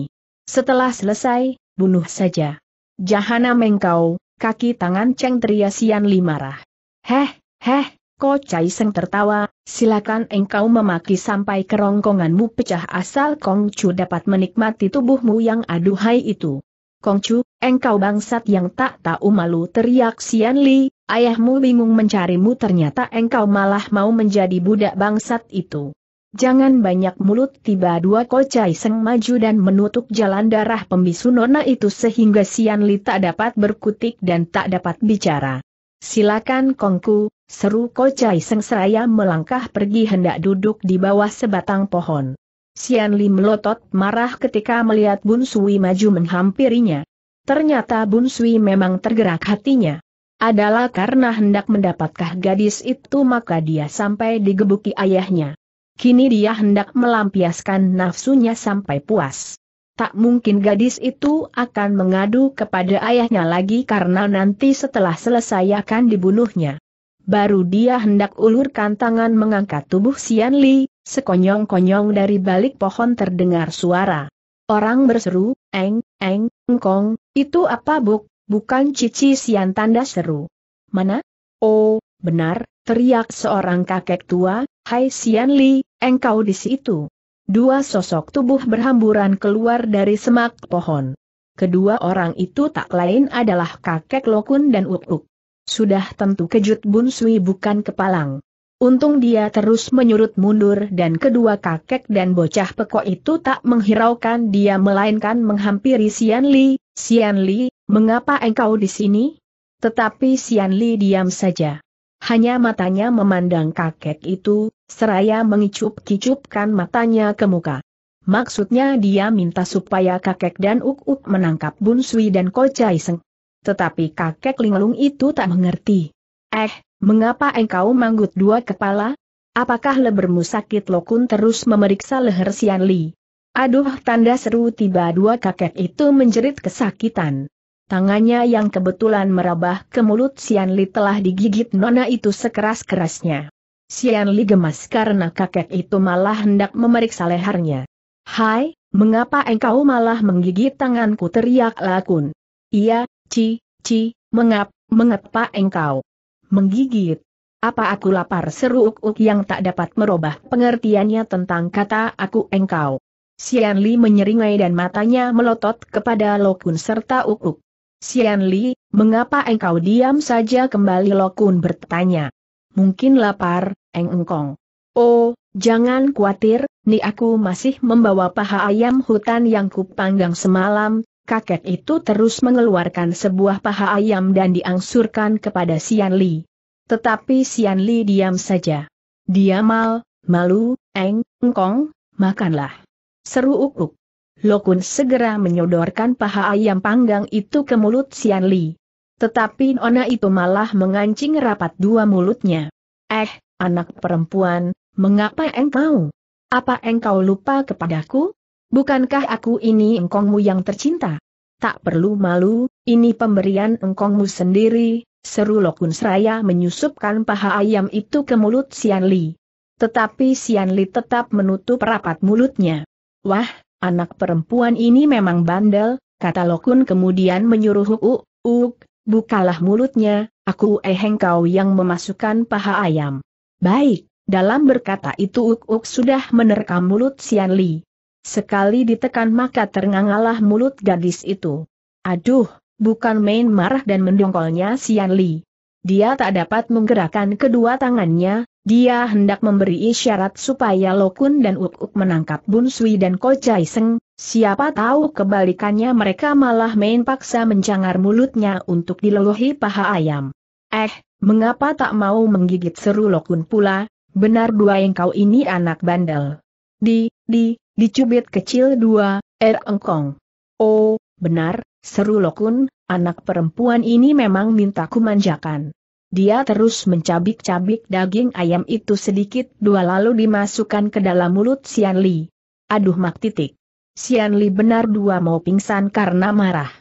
[SPEAKER 1] Setelah selesai, bunuh saja. Jahana mengkau, kaki tangan Cheng Triasian limarah. Heh, heh, Ko Chai Seng tertawa, silakan engkau memaki sampai kerongkonganmu pecah asal Kong Chu dapat menikmati tubuhmu yang aduhai itu. Kong Chu, engkau bangsat yang tak tahu malu teriak Sian Li, ayahmu bingung mencarimu ternyata engkau malah mau menjadi budak bangsat itu. Jangan banyak mulut tiba dua Chai seng maju dan menutup jalan darah pembisu nona itu sehingga Sian Li tak dapat berkutik dan tak dapat bicara. Silakan kongku, seru kocai seng melangkah pergi hendak duduk di bawah sebatang pohon. Sian Li melotot marah ketika melihat Bun Sui maju menghampirinya. Ternyata Bun Sui memang tergerak hatinya. Adalah karena hendak mendapatkah gadis itu maka dia sampai digebuki ayahnya. Kini dia hendak melampiaskan nafsunya sampai puas. Tak mungkin gadis itu akan mengadu kepada ayahnya lagi karena nanti setelah selesai akan dibunuhnya. Baru dia hendak ulurkan tangan mengangkat tubuh Sian Li, sekonyong-konyong dari balik pohon terdengar suara. Orang berseru, Eng, Eng, Engkong, itu apa buk, bukan cici Sian tanda seru. Mana? Oh, benar, teriak seorang kakek tua, Hai Sian Li, engkau di situ. Dua sosok tubuh berhamburan keluar dari semak pohon. Kedua orang itu tak lain adalah kakek Lokun dan Ukuk. Sudah tentu kejut Bun Sui bukan kepalang. Untung dia terus menyurut mundur dan kedua kakek dan bocah pekok itu tak menghiraukan dia melainkan menghampiri Sian Li. Sian Li, mengapa engkau di sini? Tetapi Sian Li diam saja. Hanya matanya memandang kakek itu, seraya mengicup-kicupkan matanya ke muka. Maksudnya dia minta supaya kakek dan Uk-Uk menangkap Bun Sui dan Ko Chai Seng. Tetapi kakek linglung itu tak mengerti. Eh, mengapa engkau manggut dua kepala? Apakah lebermu sakit lokun terus memeriksa leher Sian Li? Aduh tanda seru tiba dua kakek itu menjerit kesakitan. Tangannya yang kebetulan merabah ke mulut Sian Li telah digigit nona itu sekeras-kerasnya. Sian Li gemas karena kakek itu malah hendak memeriksa lehernya. Hai, mengapa engkau malah menggigit tanganku teriak lakun. Iya, Ci, Ci, mengap, mengapa engkau menggigit? Apa aku lapar seru uk, -uk yang tak dapat merubah pengertiannya tentang kata aku engkau. Sian Li menyeringai dan matanya melotot kepada Lokun serta Ukuk. -uk. Sian Li, mengapa engkau diam saja kembali Lokun bertanya. Mungkin lapar, Eng Engkong. Oh, jangan khawatir, ni aku masih membawa paha ayam hutan yang kupanggang semalam, kakek itu terus mengeluarkan sebuah paha ayam dan diangsurkan kepada Sian Li. Tetapi Sian Li diam saja. Dia mal, malu, Eng, Engkong, makanlah. Seru ukuk. Lokun segera menyodorkan paha ayam panggang itu ke mulut Sian Li. Tetapi Nona itu malah mengancing rapat dua mulutnya. Eh, anak perempuan, mengapa engkau? Apa engkau lupa kepadaku? Bukankah aku ini engkongmu yang tercinta? Tak perlu malu, ini pemberian engkongmu sendiri, seru Lokun Seraya menyusupkan paha ayam itu ke mulut Sian Li. Tetapi Sian Li tetap menutup rapat mulutnya. Wah, Anak perempuan ini memang bandel, kata Lokun kemudian menyuruh Uuk, Uuk, bukalah mulutnya, aku eheng kau yang memasukkan paha ayam. Baik, dalam berkata itu Uuk Uuk sudah menerkam mulut Sian Li. Sekali ditekan maka terengangalah mulut gadis itu. Aduh, bukan main marah dan mendongkolnya Sian Li. Dia tak dapat menggerakkan kedua tangannya, dia hendak memberi isyarat supaya Lokun dan Uk-Uk menangkap Bun Sui dan Ko Chai Seng, siapa tahu kebalikannya mereka malah main paksa mencangar mulutnya untuk dilolohi paha ayam. Eh, mengapa tak mau menggigit seru Lokun pula, benar dua yang kau ini anak bandel. Di, di, dicubit kecil dua, er engkong. Oh, benar, seru Lokun, anak perempuan ini memang minta kumanjakan. Dia terus mencabik-cabik daging ayam itu sedikit dua lalu dimasukkan ke dalam mulut Sian Li. Aduh mak titik. Sian Li benar dua mau pingsan karena marah.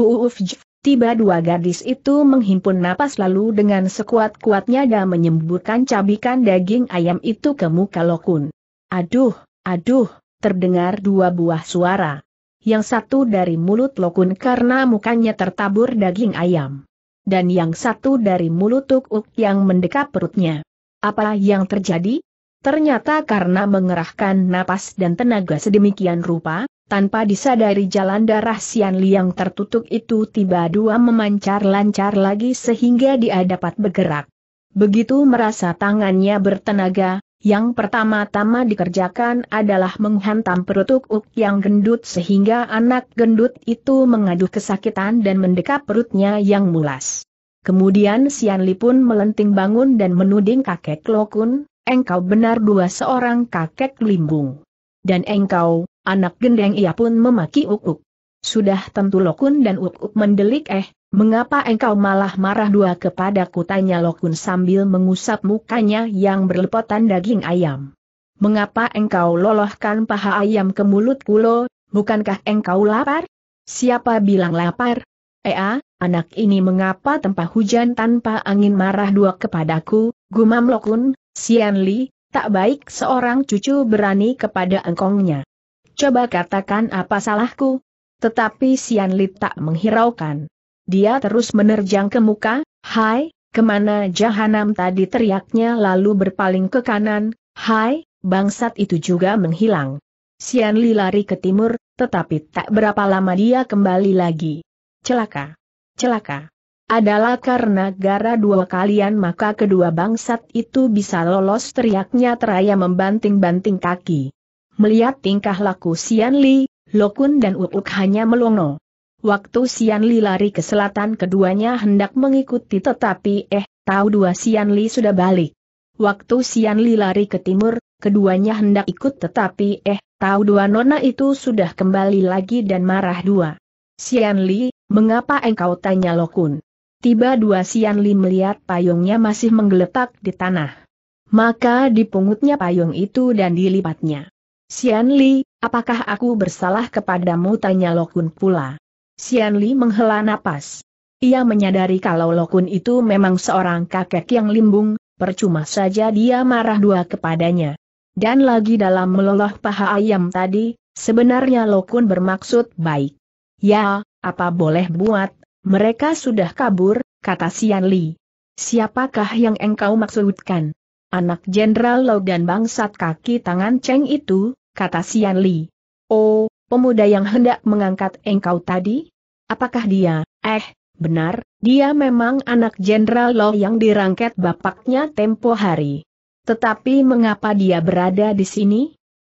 [SPEAKER 1] Uuf tiba dua gadis itu menghimpun napas lalu dengan sekuat-kuatnya dan menyemburkan cabikan daging ayam itu ke muka Lokun. Aduh, aduh, terdengar dua buah suara yang satu dari mulut Lokun karena mukanya tertabur daging ayam dan yang satu dari mulut tukuk yang mendekap perutnya. Apa yang terjadi? Ternyata karena mengerahkan napas dan tenaga sedemikian rupa, tanpa disadari jalan darah Sian Liang tertutup itu tiba dua memancar lancar lagi sehingga dia dapat bergerak. Begitu merasa tangannya bertenaga, yang pertama-tama dikerjakan adalah menghantam perut Uk yang gendut sehingga anak gendut itu mengaduh kesakitan dan mendekap perutnya yang mulas. Kemudian Sian Li pun melenting bangun dan menuding kakek Lokun, engkau benar dua seorang kakek limbung. Dan engkau, anak gendeng ia pun memaki Uk Uk. Sudah tentu Lokun dan Uk Uk mendelik eh, Mengapa engkau malah marah dua kepadaku tanya Lokun sambil mengusap mukanya yang berlepotan daging ayam. Mengapa engkau lolohkan paha ayam ke mulutku kulo, bukankah engkau lapar? Siapa bilang lapar? Ea, anak ini mengapa tempah hujan tanpa angin marah dua kepadaku, gumam Lokun, Sian tak baik seorang cucu berani kepada engkongnya. Coba katakan apa salahku? Tetapi Sian tak menghiraukan. Dia terus menerjang ke muka, Hai, kemana jahanam tadi teriaknya lalu berpaling ke kanan, Hai, bangsat itu juga menghilang. Sian Li lari ke timur, tetapi tak berapa lama dia kembali lagi. Celaka. Celaka. Adalah karena gara dua kalian maka kedua bangsat itu bisa lolos teriaknya teraya membanting-banting kaki. Melihat tingkah laku Sian Li, Lokun dan Uuk hanya melongo. Waktu Sian Li lari ke selatan keduanya hendak mengikuti tetapi eh, tahu dua Sian Li sudah balik. Waktu Sian Li lari ke timur, keduanya hendak ikut tetapi eh, tahu dua nona itu sudah kembali lagi dan marah dua. Sian Li, mengapa engkau tanya Lokun? Tiba dua Sian Li melihat payungnya masih menggeletak di tanah. Maka dipungutnya payung itu dan dilipatnya. Sian Li, apakah aku bersalah kepadamu tanya Lokun pula. Xian Li menghela napas. Ia menyadari kalau Lokun itu memang seorang kakek yang limbung, percuma saja dia marah dua kepadanya. Dan lagi dalam meloloh paha ayam tadi, sebenarnya Lokun bermaksud baik. Ya, apa boleh buat, mereka sudah kabur, kata Xian Li. Siapakah yang engkau maksudkan? Anak Jenderal Logan dan bangsat kaki tangan Cheng itu, kata Xian Li. Oh, pemuda yang hendak mengangkat engkau tadi? Apakah dia, eh, benar, dia memang anak Jenderal Lo yang dirangket bapaknya tempo hari. Tetapi mengapa dia berada di sini?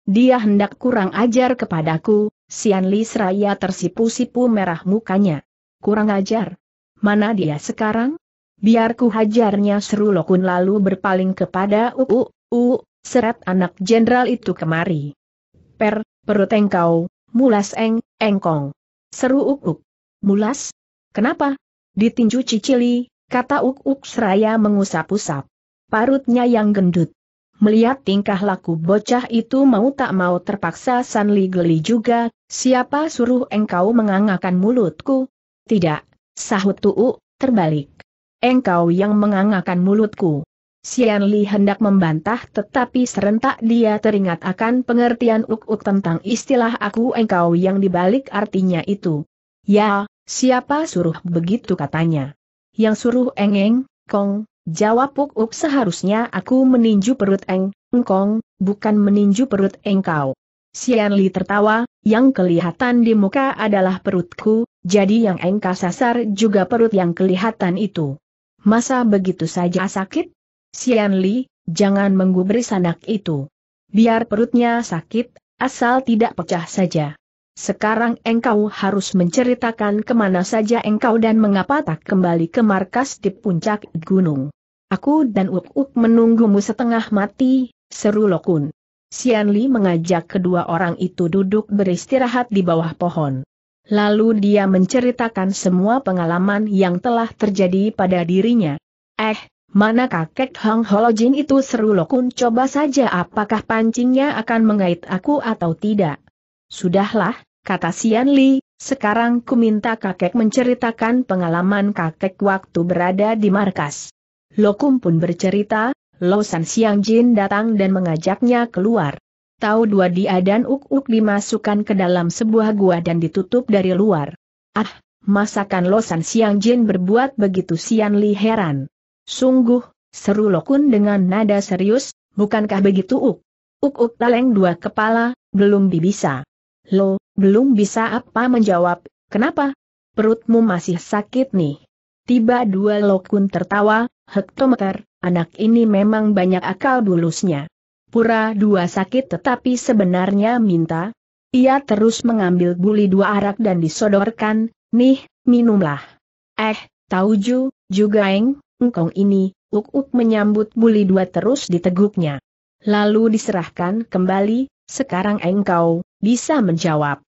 [SPEAKER 1] Dia hendak kurang ajar kepadaku, Sian Li Seraya tersipu-sipu merah mukanya. Kurang ajar? Mana dia sekarang? Biarku hajarnya seru Lokun lalu berpaling kepada Uu, U, seret anak jenderal itu kemari. Per, perut engkau, Mulas eng, engkong. Seru uk-uk. Mulas? Kenapa? Ditinju cicili, kata uk-uk seraya mengusap-usap. Parutnya yang gendut. Melihat tingkah laku bocah itu mau tak mau terpaksa Sanli geli juga, siapa suruh engkau mengangakan mulutku? Tidak, sahut Tuu, terbalik. Engkau yang mengangakan mulutku. Xian Li hendak membantah tetapi serentak dia teringat akan pengertian Uk-Uk tentang istilah aku engkau yang dibalik artinya itu. Ya, siapa suruh begitu katanya. Yang suruh Engeng, Kong, jawab Uk-Uk seharusnya aku meninju perut Eng, kong, bukan meninju perut engkau. Xian Li tertawa, yang kelihatan di muka adalah perutku, jadi yang engkau sasar juga perut yang kelihatan itu. Masa begitu saja sakit? Sian Li, jangan menggubris anak itu. Biar perutnya sakit, asal tidak pecah saja. Sekarang engkau harus menceritakan kemana saja engkau dan mengapa tak kembali ke markas di puncak gunung. Aku dan Uk Uk menunggumu setengah mati, seru Lokun. Sian Li mengajak kedua orang itu duduk beristirahat di bawah pohon. Lalu dia menceritakan semua pengalaman yang telah terjadi pada dirinya. Eh, Mana kakek Hang Holojin itu seru Lokun coba saja apakah pancingnya akan mengait aku atau tidak. Sudahlah, kata Sian Li, sekarang ku minta kakek menceritakan pengalaman kakek waktu berada di markas. Lokum pun bercerita, Lo San Siang Jin datang dan mengajaknya keluar. Tahu dua dia dan Uk-Uk dimasukkan ke dalam sebuah gua dan ditutup dari luar. Ah, masakan Lo San Siang Jin berbuat begitu Sian Li heran. Sungguh, seru Lokun dengan nada serius, bukankah begitu Uk? Uk Uk taleng dua kepala, belum bisa. Lo, belum bisa apa menjawab, kenapa? Perutmu masih sakit nih. Tiba dua Lokun tertawa, hektometer, anak ini memang banyak akal bulusnya. Pura dua sakit tetapi sebenarnya minta. Ia terus mengambil buli dua arak dan disodorkan, nih, minumlah. Eh, Tauju, juga eng, engkong ini, Uk-Uk menyambut Buli Dua terus diteguknya. Lalu diserahkan kembali, sekarang engkau, bisa menjawab.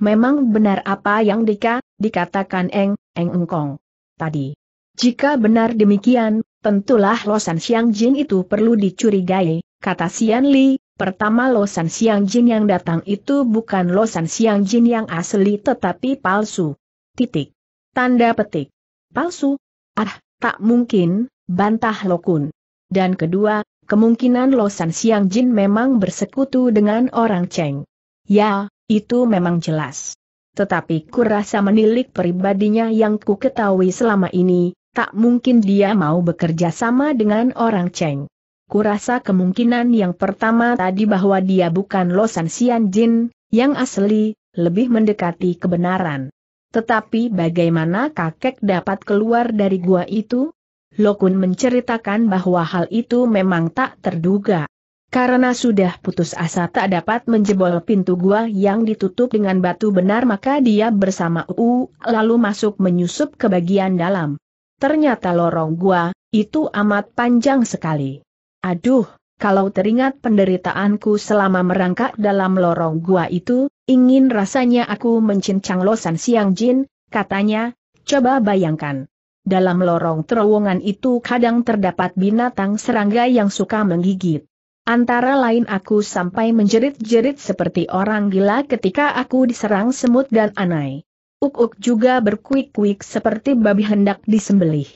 [SPEAKER 1] Memang benar apa yang dika, dikatakan Eng, Eng Engkong. Tadi. Jika benar demikian, tentulah Losan Siang Jin itu perlu dicurigai, kata Sian Li, Pertama Losan Siang Jin yang datang itu bukan Losan Siang Jin yang asli tetapi palsu. Titik. Tanda petik. Palsu? Ah, Tak mungkin, bantah Lokun. Dan kedua, kemungkinan Losan Siang Jin memang bersekutu dengan orang Cheng. Ya, itu memang jelas. Tetapi kurasa menilik pribadinya yang ku ketahui selama ini, tak mungkin dia mau bekerja sama dengan orang Cheng. Kurasa kemungkinan yang pertama tadi bahwa dia bukan Losan Sian Jin, yang asli, lebih mendekati kebenaran. Tetapi bagaimana kakek dapat keluar dari gua itu? Lokun menceritakan bahwa hal itu memang tak terduga. Karena sudah putus asa tak dapat menjebol pintu gua yang ditutup dengan batu benar maka dia bersama U lalu masuk menyusup ke bagian dalam. Ternyata lorong gua, itu amat panjang sekali. Aduh, kalau teringat penderitaanku selama merangkak dalam lorong gua itu, ingin rasanya aku mencincang losan siang jin, katanya, coba bayangkan. Dalam lorong terowongan itu kadang terdapat binatang serangga yang suka menggigit. Antara lain aku sampai menjerit-jerit seperti orang gila ketika aku diserang semut dan anai. Uk-uk juga berkuik-kuik seperti babi hendak disembelih.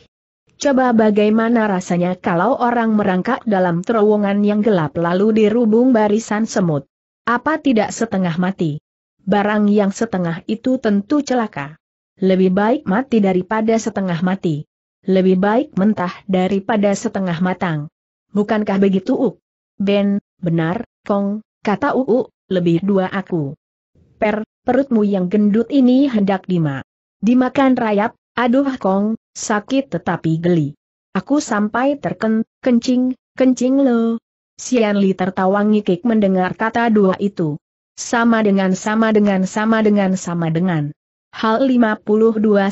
[SPEAKER 1] Coba bagaimana rasanya kalau orang merangkak dalam terowongan yang gelap lalu dirubung barisan semut. Apa tidak setengah mati? barang yang setengah itu tentu celaka. Lebih baik mati daripada setengah mati. Lebih baik mentah daripada setengah matang. Bukankah begitu Uk? Ben, benar, Kong, kata Uu, lebih dua aku. Per, perutmu yang gendut ini hendak dima. Dimakan rayap, aduh Kong, sakit tetapi geli. Aku sampai terken, kencing, kencing lo. Sian Li tertawa ngikik mendengar kata dua itu. Sama dengan sama dengan sama dengan sama dengan. Hal 52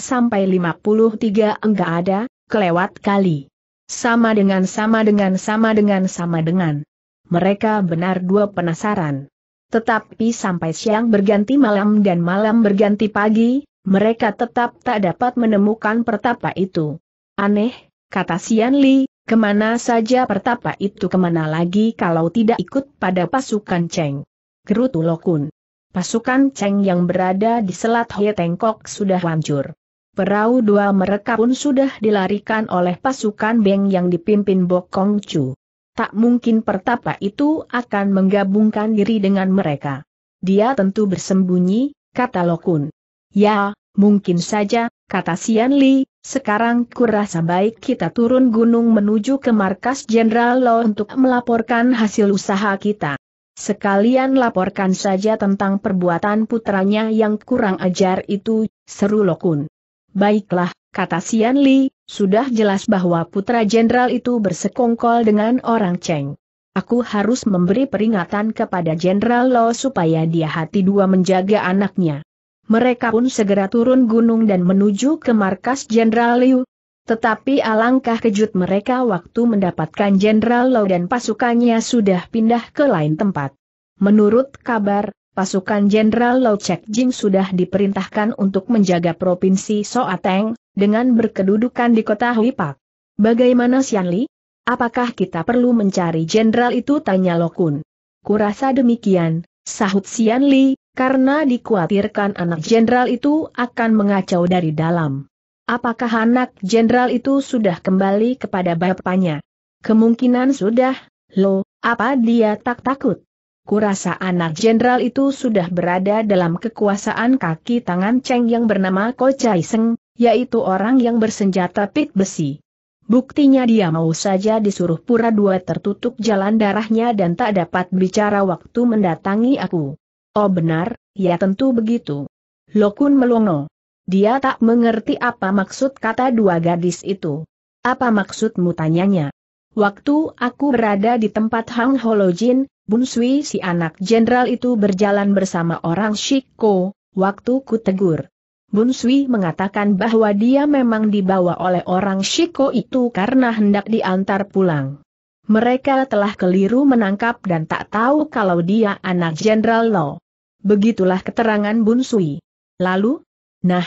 [SPEAKER 1] sampai 53 enggak ada, kelewat kali. Sama dengan sama dengan sama dengan sama dengan. Mereka benar dua penasaran. Tetapi sampai siang berganti malam dan malam berganti pagi, mereka tetap tak dapat menemukan pertapa itu. Aneh, kata Sian Li, kemana saja pertapa itu kemana lagi kalau tidak ikut pada pasukan Cheng gerutu Lokun. Pasukan Cheng yang berada di Selat Hye Tengkok sudah hancur. Perahu dua mereka pun sudah dilarikan oleh pasukan Beng yang dipimpin Bokong Chu. Tak mungkin pertapa itu akan menggabungkan diri dengan mereka. Dia tentu bersembunyi, kata Lokun. Ya, mungkin saja, kata Sian Li, sekarang kurasa baik kita turun gunung menuju ke markas Jenderal Lo untuk melaporkan hasil usaha kita. Sekalian laporkan saja tentang perbuatan putranya yang kurang ajar itu, seru Lokun. Baiklah, kata Sian Li, sudah jelas bahwa putra jenderal itu bersekongkol dengan orang Cheng. Aku harus memberi peringatan kepada Jenderal Lo supaya dia hati dua menjaga anaknya. Mereka pun segera turun gunung dan menuju ke markas Jenderal Liu, tetapi alangkah kejut mereka waktu mendapatkan Jenderal Lau dan pasukannya sudah pindah ke lain tempat. Menurut kabar, pasukan Jenderal Lau Chek Jing sudah diperintahkan untuk menjaga Provinsi Soateng, dengan berkedudukan di kota Huipak. Bagaimana Xian Li? Apakah kita perlu mencari jenderal itu? Tanya Lokun. Kurasa demikian, sahut Xian Li, karena dikhawatirkan anak jenderal itu akan mengacau dari dalam. Apakah anak jenderal itu sudah kembali kepada bapaknya? Kemungkinan sudah, lo, apa dia tak takut? Kurasa anak jenderal itu sudah berada dalam kekuasaan kaki tangan Cheng yang bernama Ko Chai Seng, yaitu orang yang bersenjata pit besi. Buktinya dia mau saja disuruh pura dua tertutup jalan darahnya dan tak dapat bicara waktu mendatangi aku. Oh benar, ya tentu begitu. Lokun melongo. Dia tak mengerti apa maksud kata dua gadis itu. Apa maksudmu tanyanya? Waktu aku berada di tempat Hang Holojin, Bun Sui si anak jenderal itu berjalan bersama orang Shiko, waktu ku tegur. Bun Sui mengatakan bahwa dia memang dibawa oleh orang Shiko itu karena hendak diantar pulang. Mereka telah keliru menangkap dan tak tahu kalau dia anak Jenderal Lo. Begitulah keterangan Bun Sui. Lalu? Nah,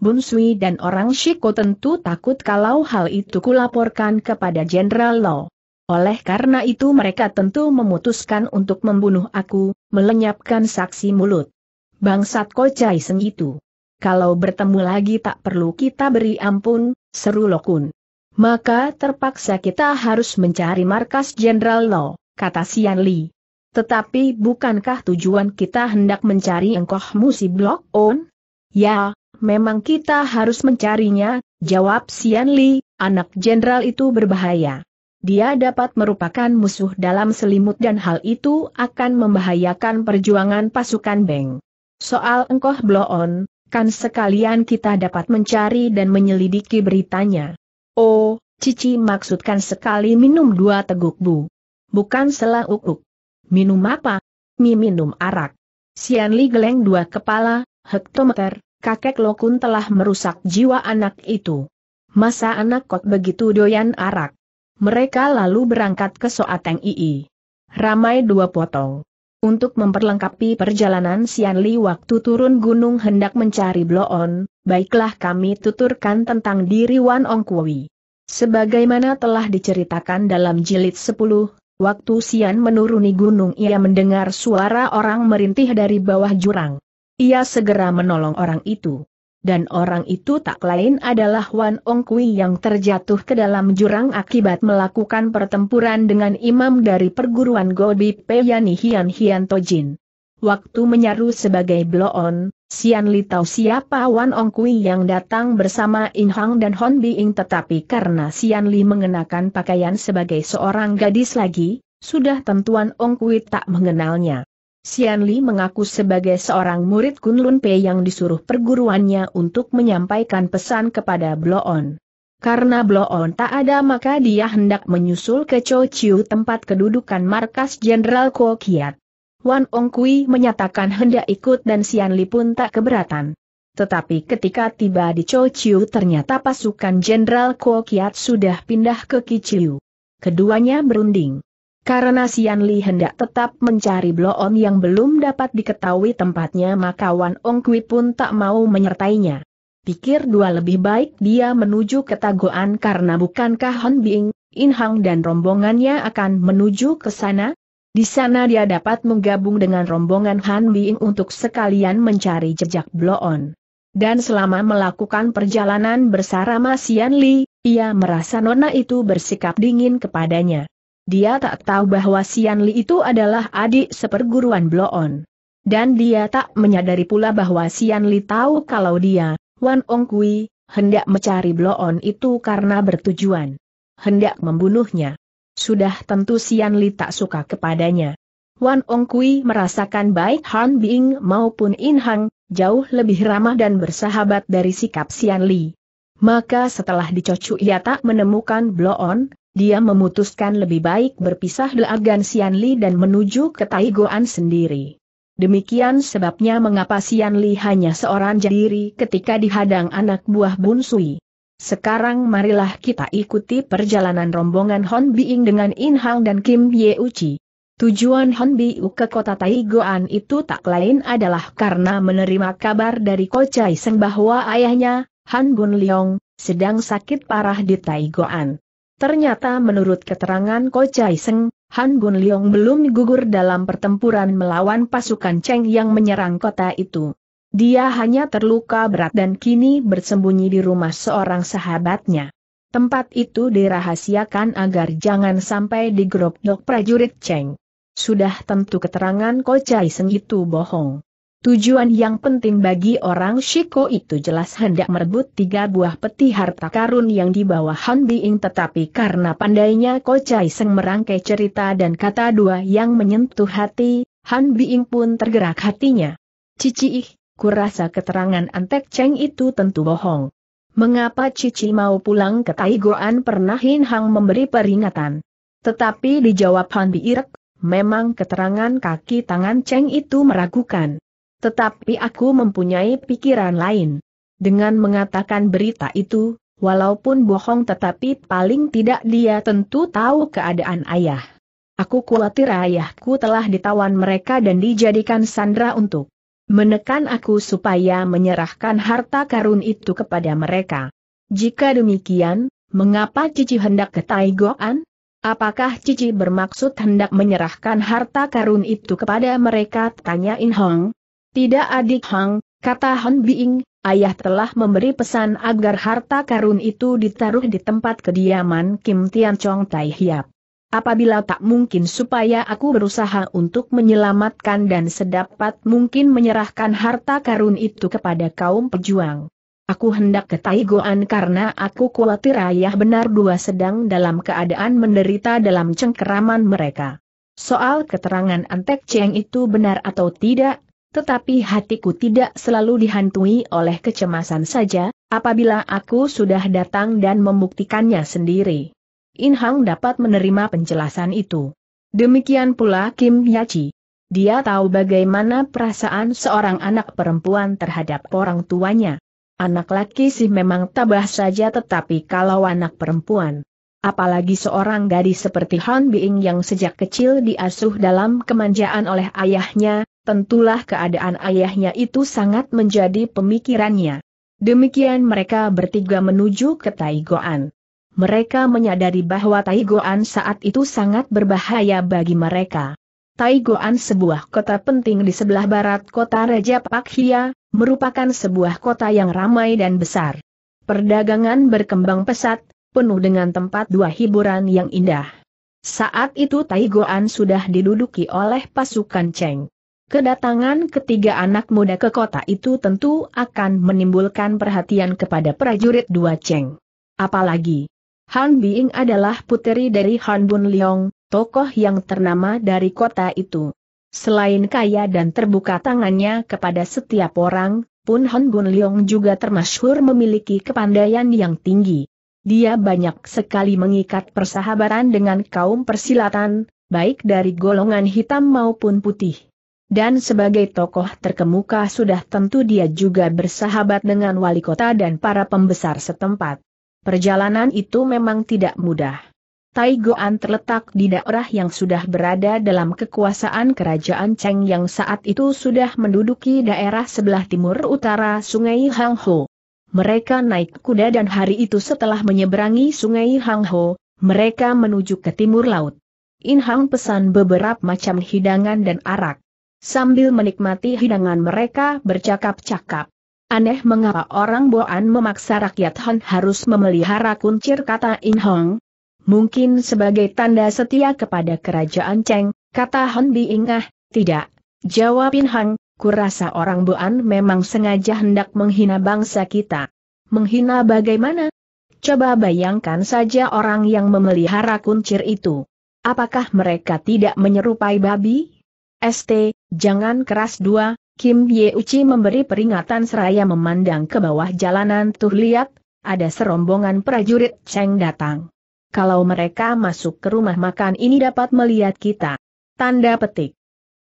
[SPEAKER 1] Bun Sui dan orang Shiko tentu takut kalau hal itu kulaporkan kepada Jenderal Lo. Oleh karena itu mereka tentu memutuskan untuk membunuh aku, melenyapkan saksi mulut. Bangsat kocai seng itu. Kalau bertemu lagi tak perlu kita beri ampun, seru Lokun. Maka terpaksa kita harus mencari markas Jenderal Lo, kata Sian Li. Tetapi bukankah tujuan kita hendak mencari engkau musi Blok On? Ya, Memang kita harus mencarinya, jawab Sian Li, anak jenderal itu berbahaya. Dia dapat merupakan musuh dalam selimut dan hal itu akan membahayakan perjuangan pasukan Beng. Soal engkoh Bloon, kan sekalian kita dapat mencari dan menyelidiki beritanya. Oh, Cici maksudkan sekali minum dua teguk bu. Bukan ukuk. Minum apa? Mi minum arak. Sian Li geleng dua kepala, hektometer, kakek Lokun telah merusak jiwa anak itu. Masa anak kot begitu doyan arak. Mereka lalu berangkat ke Soateng II. Ramai dua potong. Untuk memperlengkapi perjalanan Sian Li waktu turun gunung hendak mencari bloon, baiklah kami tuturkan tentang diri Wan Ong Kui. Sebagaimana telah diceritakan dalam jilid 10, waktu Sian menuruni gunung ia mendengar suara orang merintih dari bawah jurang. Ia segera menolong orang itu. Dan orang itu tak lain adalah Wan Ong Kui yang terjatuh ke dalam jurang akibat melakukan pertempuran dengan imam dari perguruan Gobi Peyani Hian Hian Tojin. Waktu menyaru sebagai bloon, Sian Li tahu siapa Wan Ong Kui yang datang bersama In Hang dan Hon Biing tetapi karena Sian Li mengenakan pakaian sebagai seorang gadis lagi, sudah tentuan Ong Kui tak mengenalnya. Xian Li mengaku sebagai seorang murid Kunlun Pei yang disuruh perguruannya untuk menyampaikan pesan kepada Bloon. Karena Bloon tak ada maka dia hendak menyusul ke Cho Chiu tempat kedudukan markas Jenderal Ko Kiat. Wan Ong Kui menyatakan hendak ikut dan Xian Li pun tak keberatan. Tetapi ketika tiba di Cho Chiu ternyata pasukan Jenderal Ko Kiat sudah pindah ke Kichiu. Keduanya berunding. Karena Sian Li hendak tetap mencari Bloon yang belum dapat diketahui tempatnya maka Wan Ong Kui pun tak mau menyertainya. Pikir dua lebih baik dia menuju ke Tagoan karena bukankah Hon Bing, In Hang dan rombongannya akan menuju ke sana? Di sana dia dapat menggabung dengan rombongan Han Bing untuk sekalian mencari jejak Bloon. Dan selama melakukan perjalanan bersama Sian Li, ia merasa nona itu bersikap dingin kepadanya. Dia tak tahu bahwa Sian Li itu adalah adik seperguruan Bloon. Dan dia tak menyadari pula bahwa Sian Li tahu kalau dia, Wan Ong Kui, hendak mencari Bloon itu karena bertujuan. Hendak membunuhnya. Sudah tentu Sian Li tak suka kepadanya. Wan Ong Kui merasakan baik Han Bing maupun In Hang, jauh lebih ramah dan bersahabat dari sikap Sian Li. Maka setelah dicocok ia tak menemukan Bloon, dia memutuskan lebih baik berpisah Agan Sian Li dan menuju ke Taigoan sendiri. Demikian sebabnya mengapa Sian Li hanya seorang jadiri ketika dihadang anak buah Bun Sui. Sekarang marilah kita ikuti perjalanan rombongan Hon Biing dengan In Hang dan Kim Ye Uchi. Tujuan Hon Biu ke kota Taigoan itu tak lain adalah karena menerima kabar dari Kocai Seng bahwa ayahnya, Han Gun Leong, sedang sakit parah di Taigoan. Ternyata menurut keterangan Ko Chai Seng, Han Bun Leong belum gugur dalam pertempuran melawan pasukan Cheng yang menyerang kota itu. Dia hanya terluka berat dan kini bersembunyi di rumah seorang sahabatnya. Tempat itu dirahasiakan agar jangan sampai digrobok prajurit Cheng. Sudah tentu keterangan Ko Chai Seng itu bohong. Tujuan yang penting bagi orang Shiko itu jelas hendak merebut tiga buah peti harta karun yang dibawa Han Biing tetapi karena pandainya Chai Seng merangkai cerita dan kata dua yang menyentuh hati, Han Biing pun tergerak hatinya. Cici ih, kurasa keterangan Antek Cheng itu tentu bohong. Mengapa Cici mau pulang ke Taigoan pernah Hin Hang memberi peringatan. Tetapi dijawab Han Biirek, memang keterangan kaki tangan Cheng itu meragukan. Tetapi aku mempunyai pikiran lain. Dengan mengatakan berita itu, walaupun bohong tetapi paling tidak dia tentu tahu keadaan ayah. Aku khawatir ayahku telah ditawan mereka dan dijadikan sandra untuk menekan aku supaya menyerahkan harta karun itu kepada mereka. Jika demikian, mengapa Cici hendak ke Taigoan? Apakah Cici bermaksud hendak menyerahkan harta karun itu kepada mereka? Tanya In Hong. Tidak adik Hang, kata Han Bing, ayah telah memberi pesan agar harta karun itu ditaruh di tempat kediaman Kim Tian Chong Tai Hiap. Apabila tak mungkin supaya aku berusaha untuk menyelamatkan dan sedapat mungkin menyerahkan harta karun itu kepada kaum pejuang. Aku hendak ke Taigoan karena aku khawatir ayah benar dua sedang dalam keadaan menderita dalam cengkeraman mereka. Soal keterangan Antek Cheng itu benar atau tidak, tetapi hatiku tidak selalu dihantui oleh kecemasan saja, apabila aku sudah datang dan membuktikannya sendiri. In Hang dapat menerima penjelasan itu. Demikian pula Kim Yachi. Dia tahu bagaimana perasaan seorang anak perempuan terhadap orang tuanya. Anak laki sih memang tabah saja tetapi kalau anak perempuan. Apalagi seorang gadis seperti Han Bing yang sejak kecil diasuh dalam kemanjaan oleh ayahnya, tentulah keadaan ayahnya itu sangat menjadi pemikirannya. Demikian mereka bertiga menuju ke Taigoan. Mereka menyadari bahwa Taigoan saat itu sangat berbahaya bagi mereka. Taigoan sebuah kota penting di sebelah barat kota Raja Pakhia, merupakan sebuah kota yang ramai dan besar. Perdagangan berkembang pesat, penuh dengan tempat dua hiburan yang indah. Saat itu Taigoan sudah diduduki oleh pasukan Cheng. Kedatangan ketiga anak muda ke kota itu tentu akan menimbulkan perhatian kepada prajurit dua Cheng. Apalagi, Han Bing adalah puteri dari Han Bun Leong, tokoh yang ternama dari kota itu. Selain kaya dan terbuka tangannya kepada setiap orang, pun Han Bun Leong juga termasyhur memiliki kepandaian yang tinggi. Dia banyak sekali mengikat persahabatan dengan kaum persilatan, baik dari golongan hitam maupun putih dan sebagai tokoh terkemuka sudah tentu dia juga bersahabat dengan wali kota dan para pembesar setempat. Perjalanan itu memang tidak mudah. Taigoan terletak di daerah yang sudah berada dalam kekuasaan kerajaan Cheng yang saat itu sudah menduduki daerah sebelah timur utara Sungai Hangho. Mereka naik kuda dan hari itu setelah menyeberangi Sungai Hangho, mereka menuju ke timur laut. Inhang pesan beberapa macam hidangan dan arak. Sambil menikmati hidangan mereka bercakap-cakap. Aneh mengapa orang Boan memaksa rakyat Han harus memelihara kuncir kata In Hong. Mungkin sebagai tanda setia kepada kerajaan Cheng, kata Han Ingah, tidak. Jawab In Hong, kurasa orang Boan memang sengaja hendak menghina bangsa kita. Menghina bagaimana? Coba bayangkan saja orang yang memelihara kuncir itu. Apakah mereka tidak menyerupai babi? ST, jangan keras dua, Kim Ye Uchi memberi peringatan seraya memandang ke bawah jalanan tuh lihat, ada serombongan prajurit Cheng datang. Kalau mereka masuk ke rumah makan ini dapat melihat kita. Tanda petik.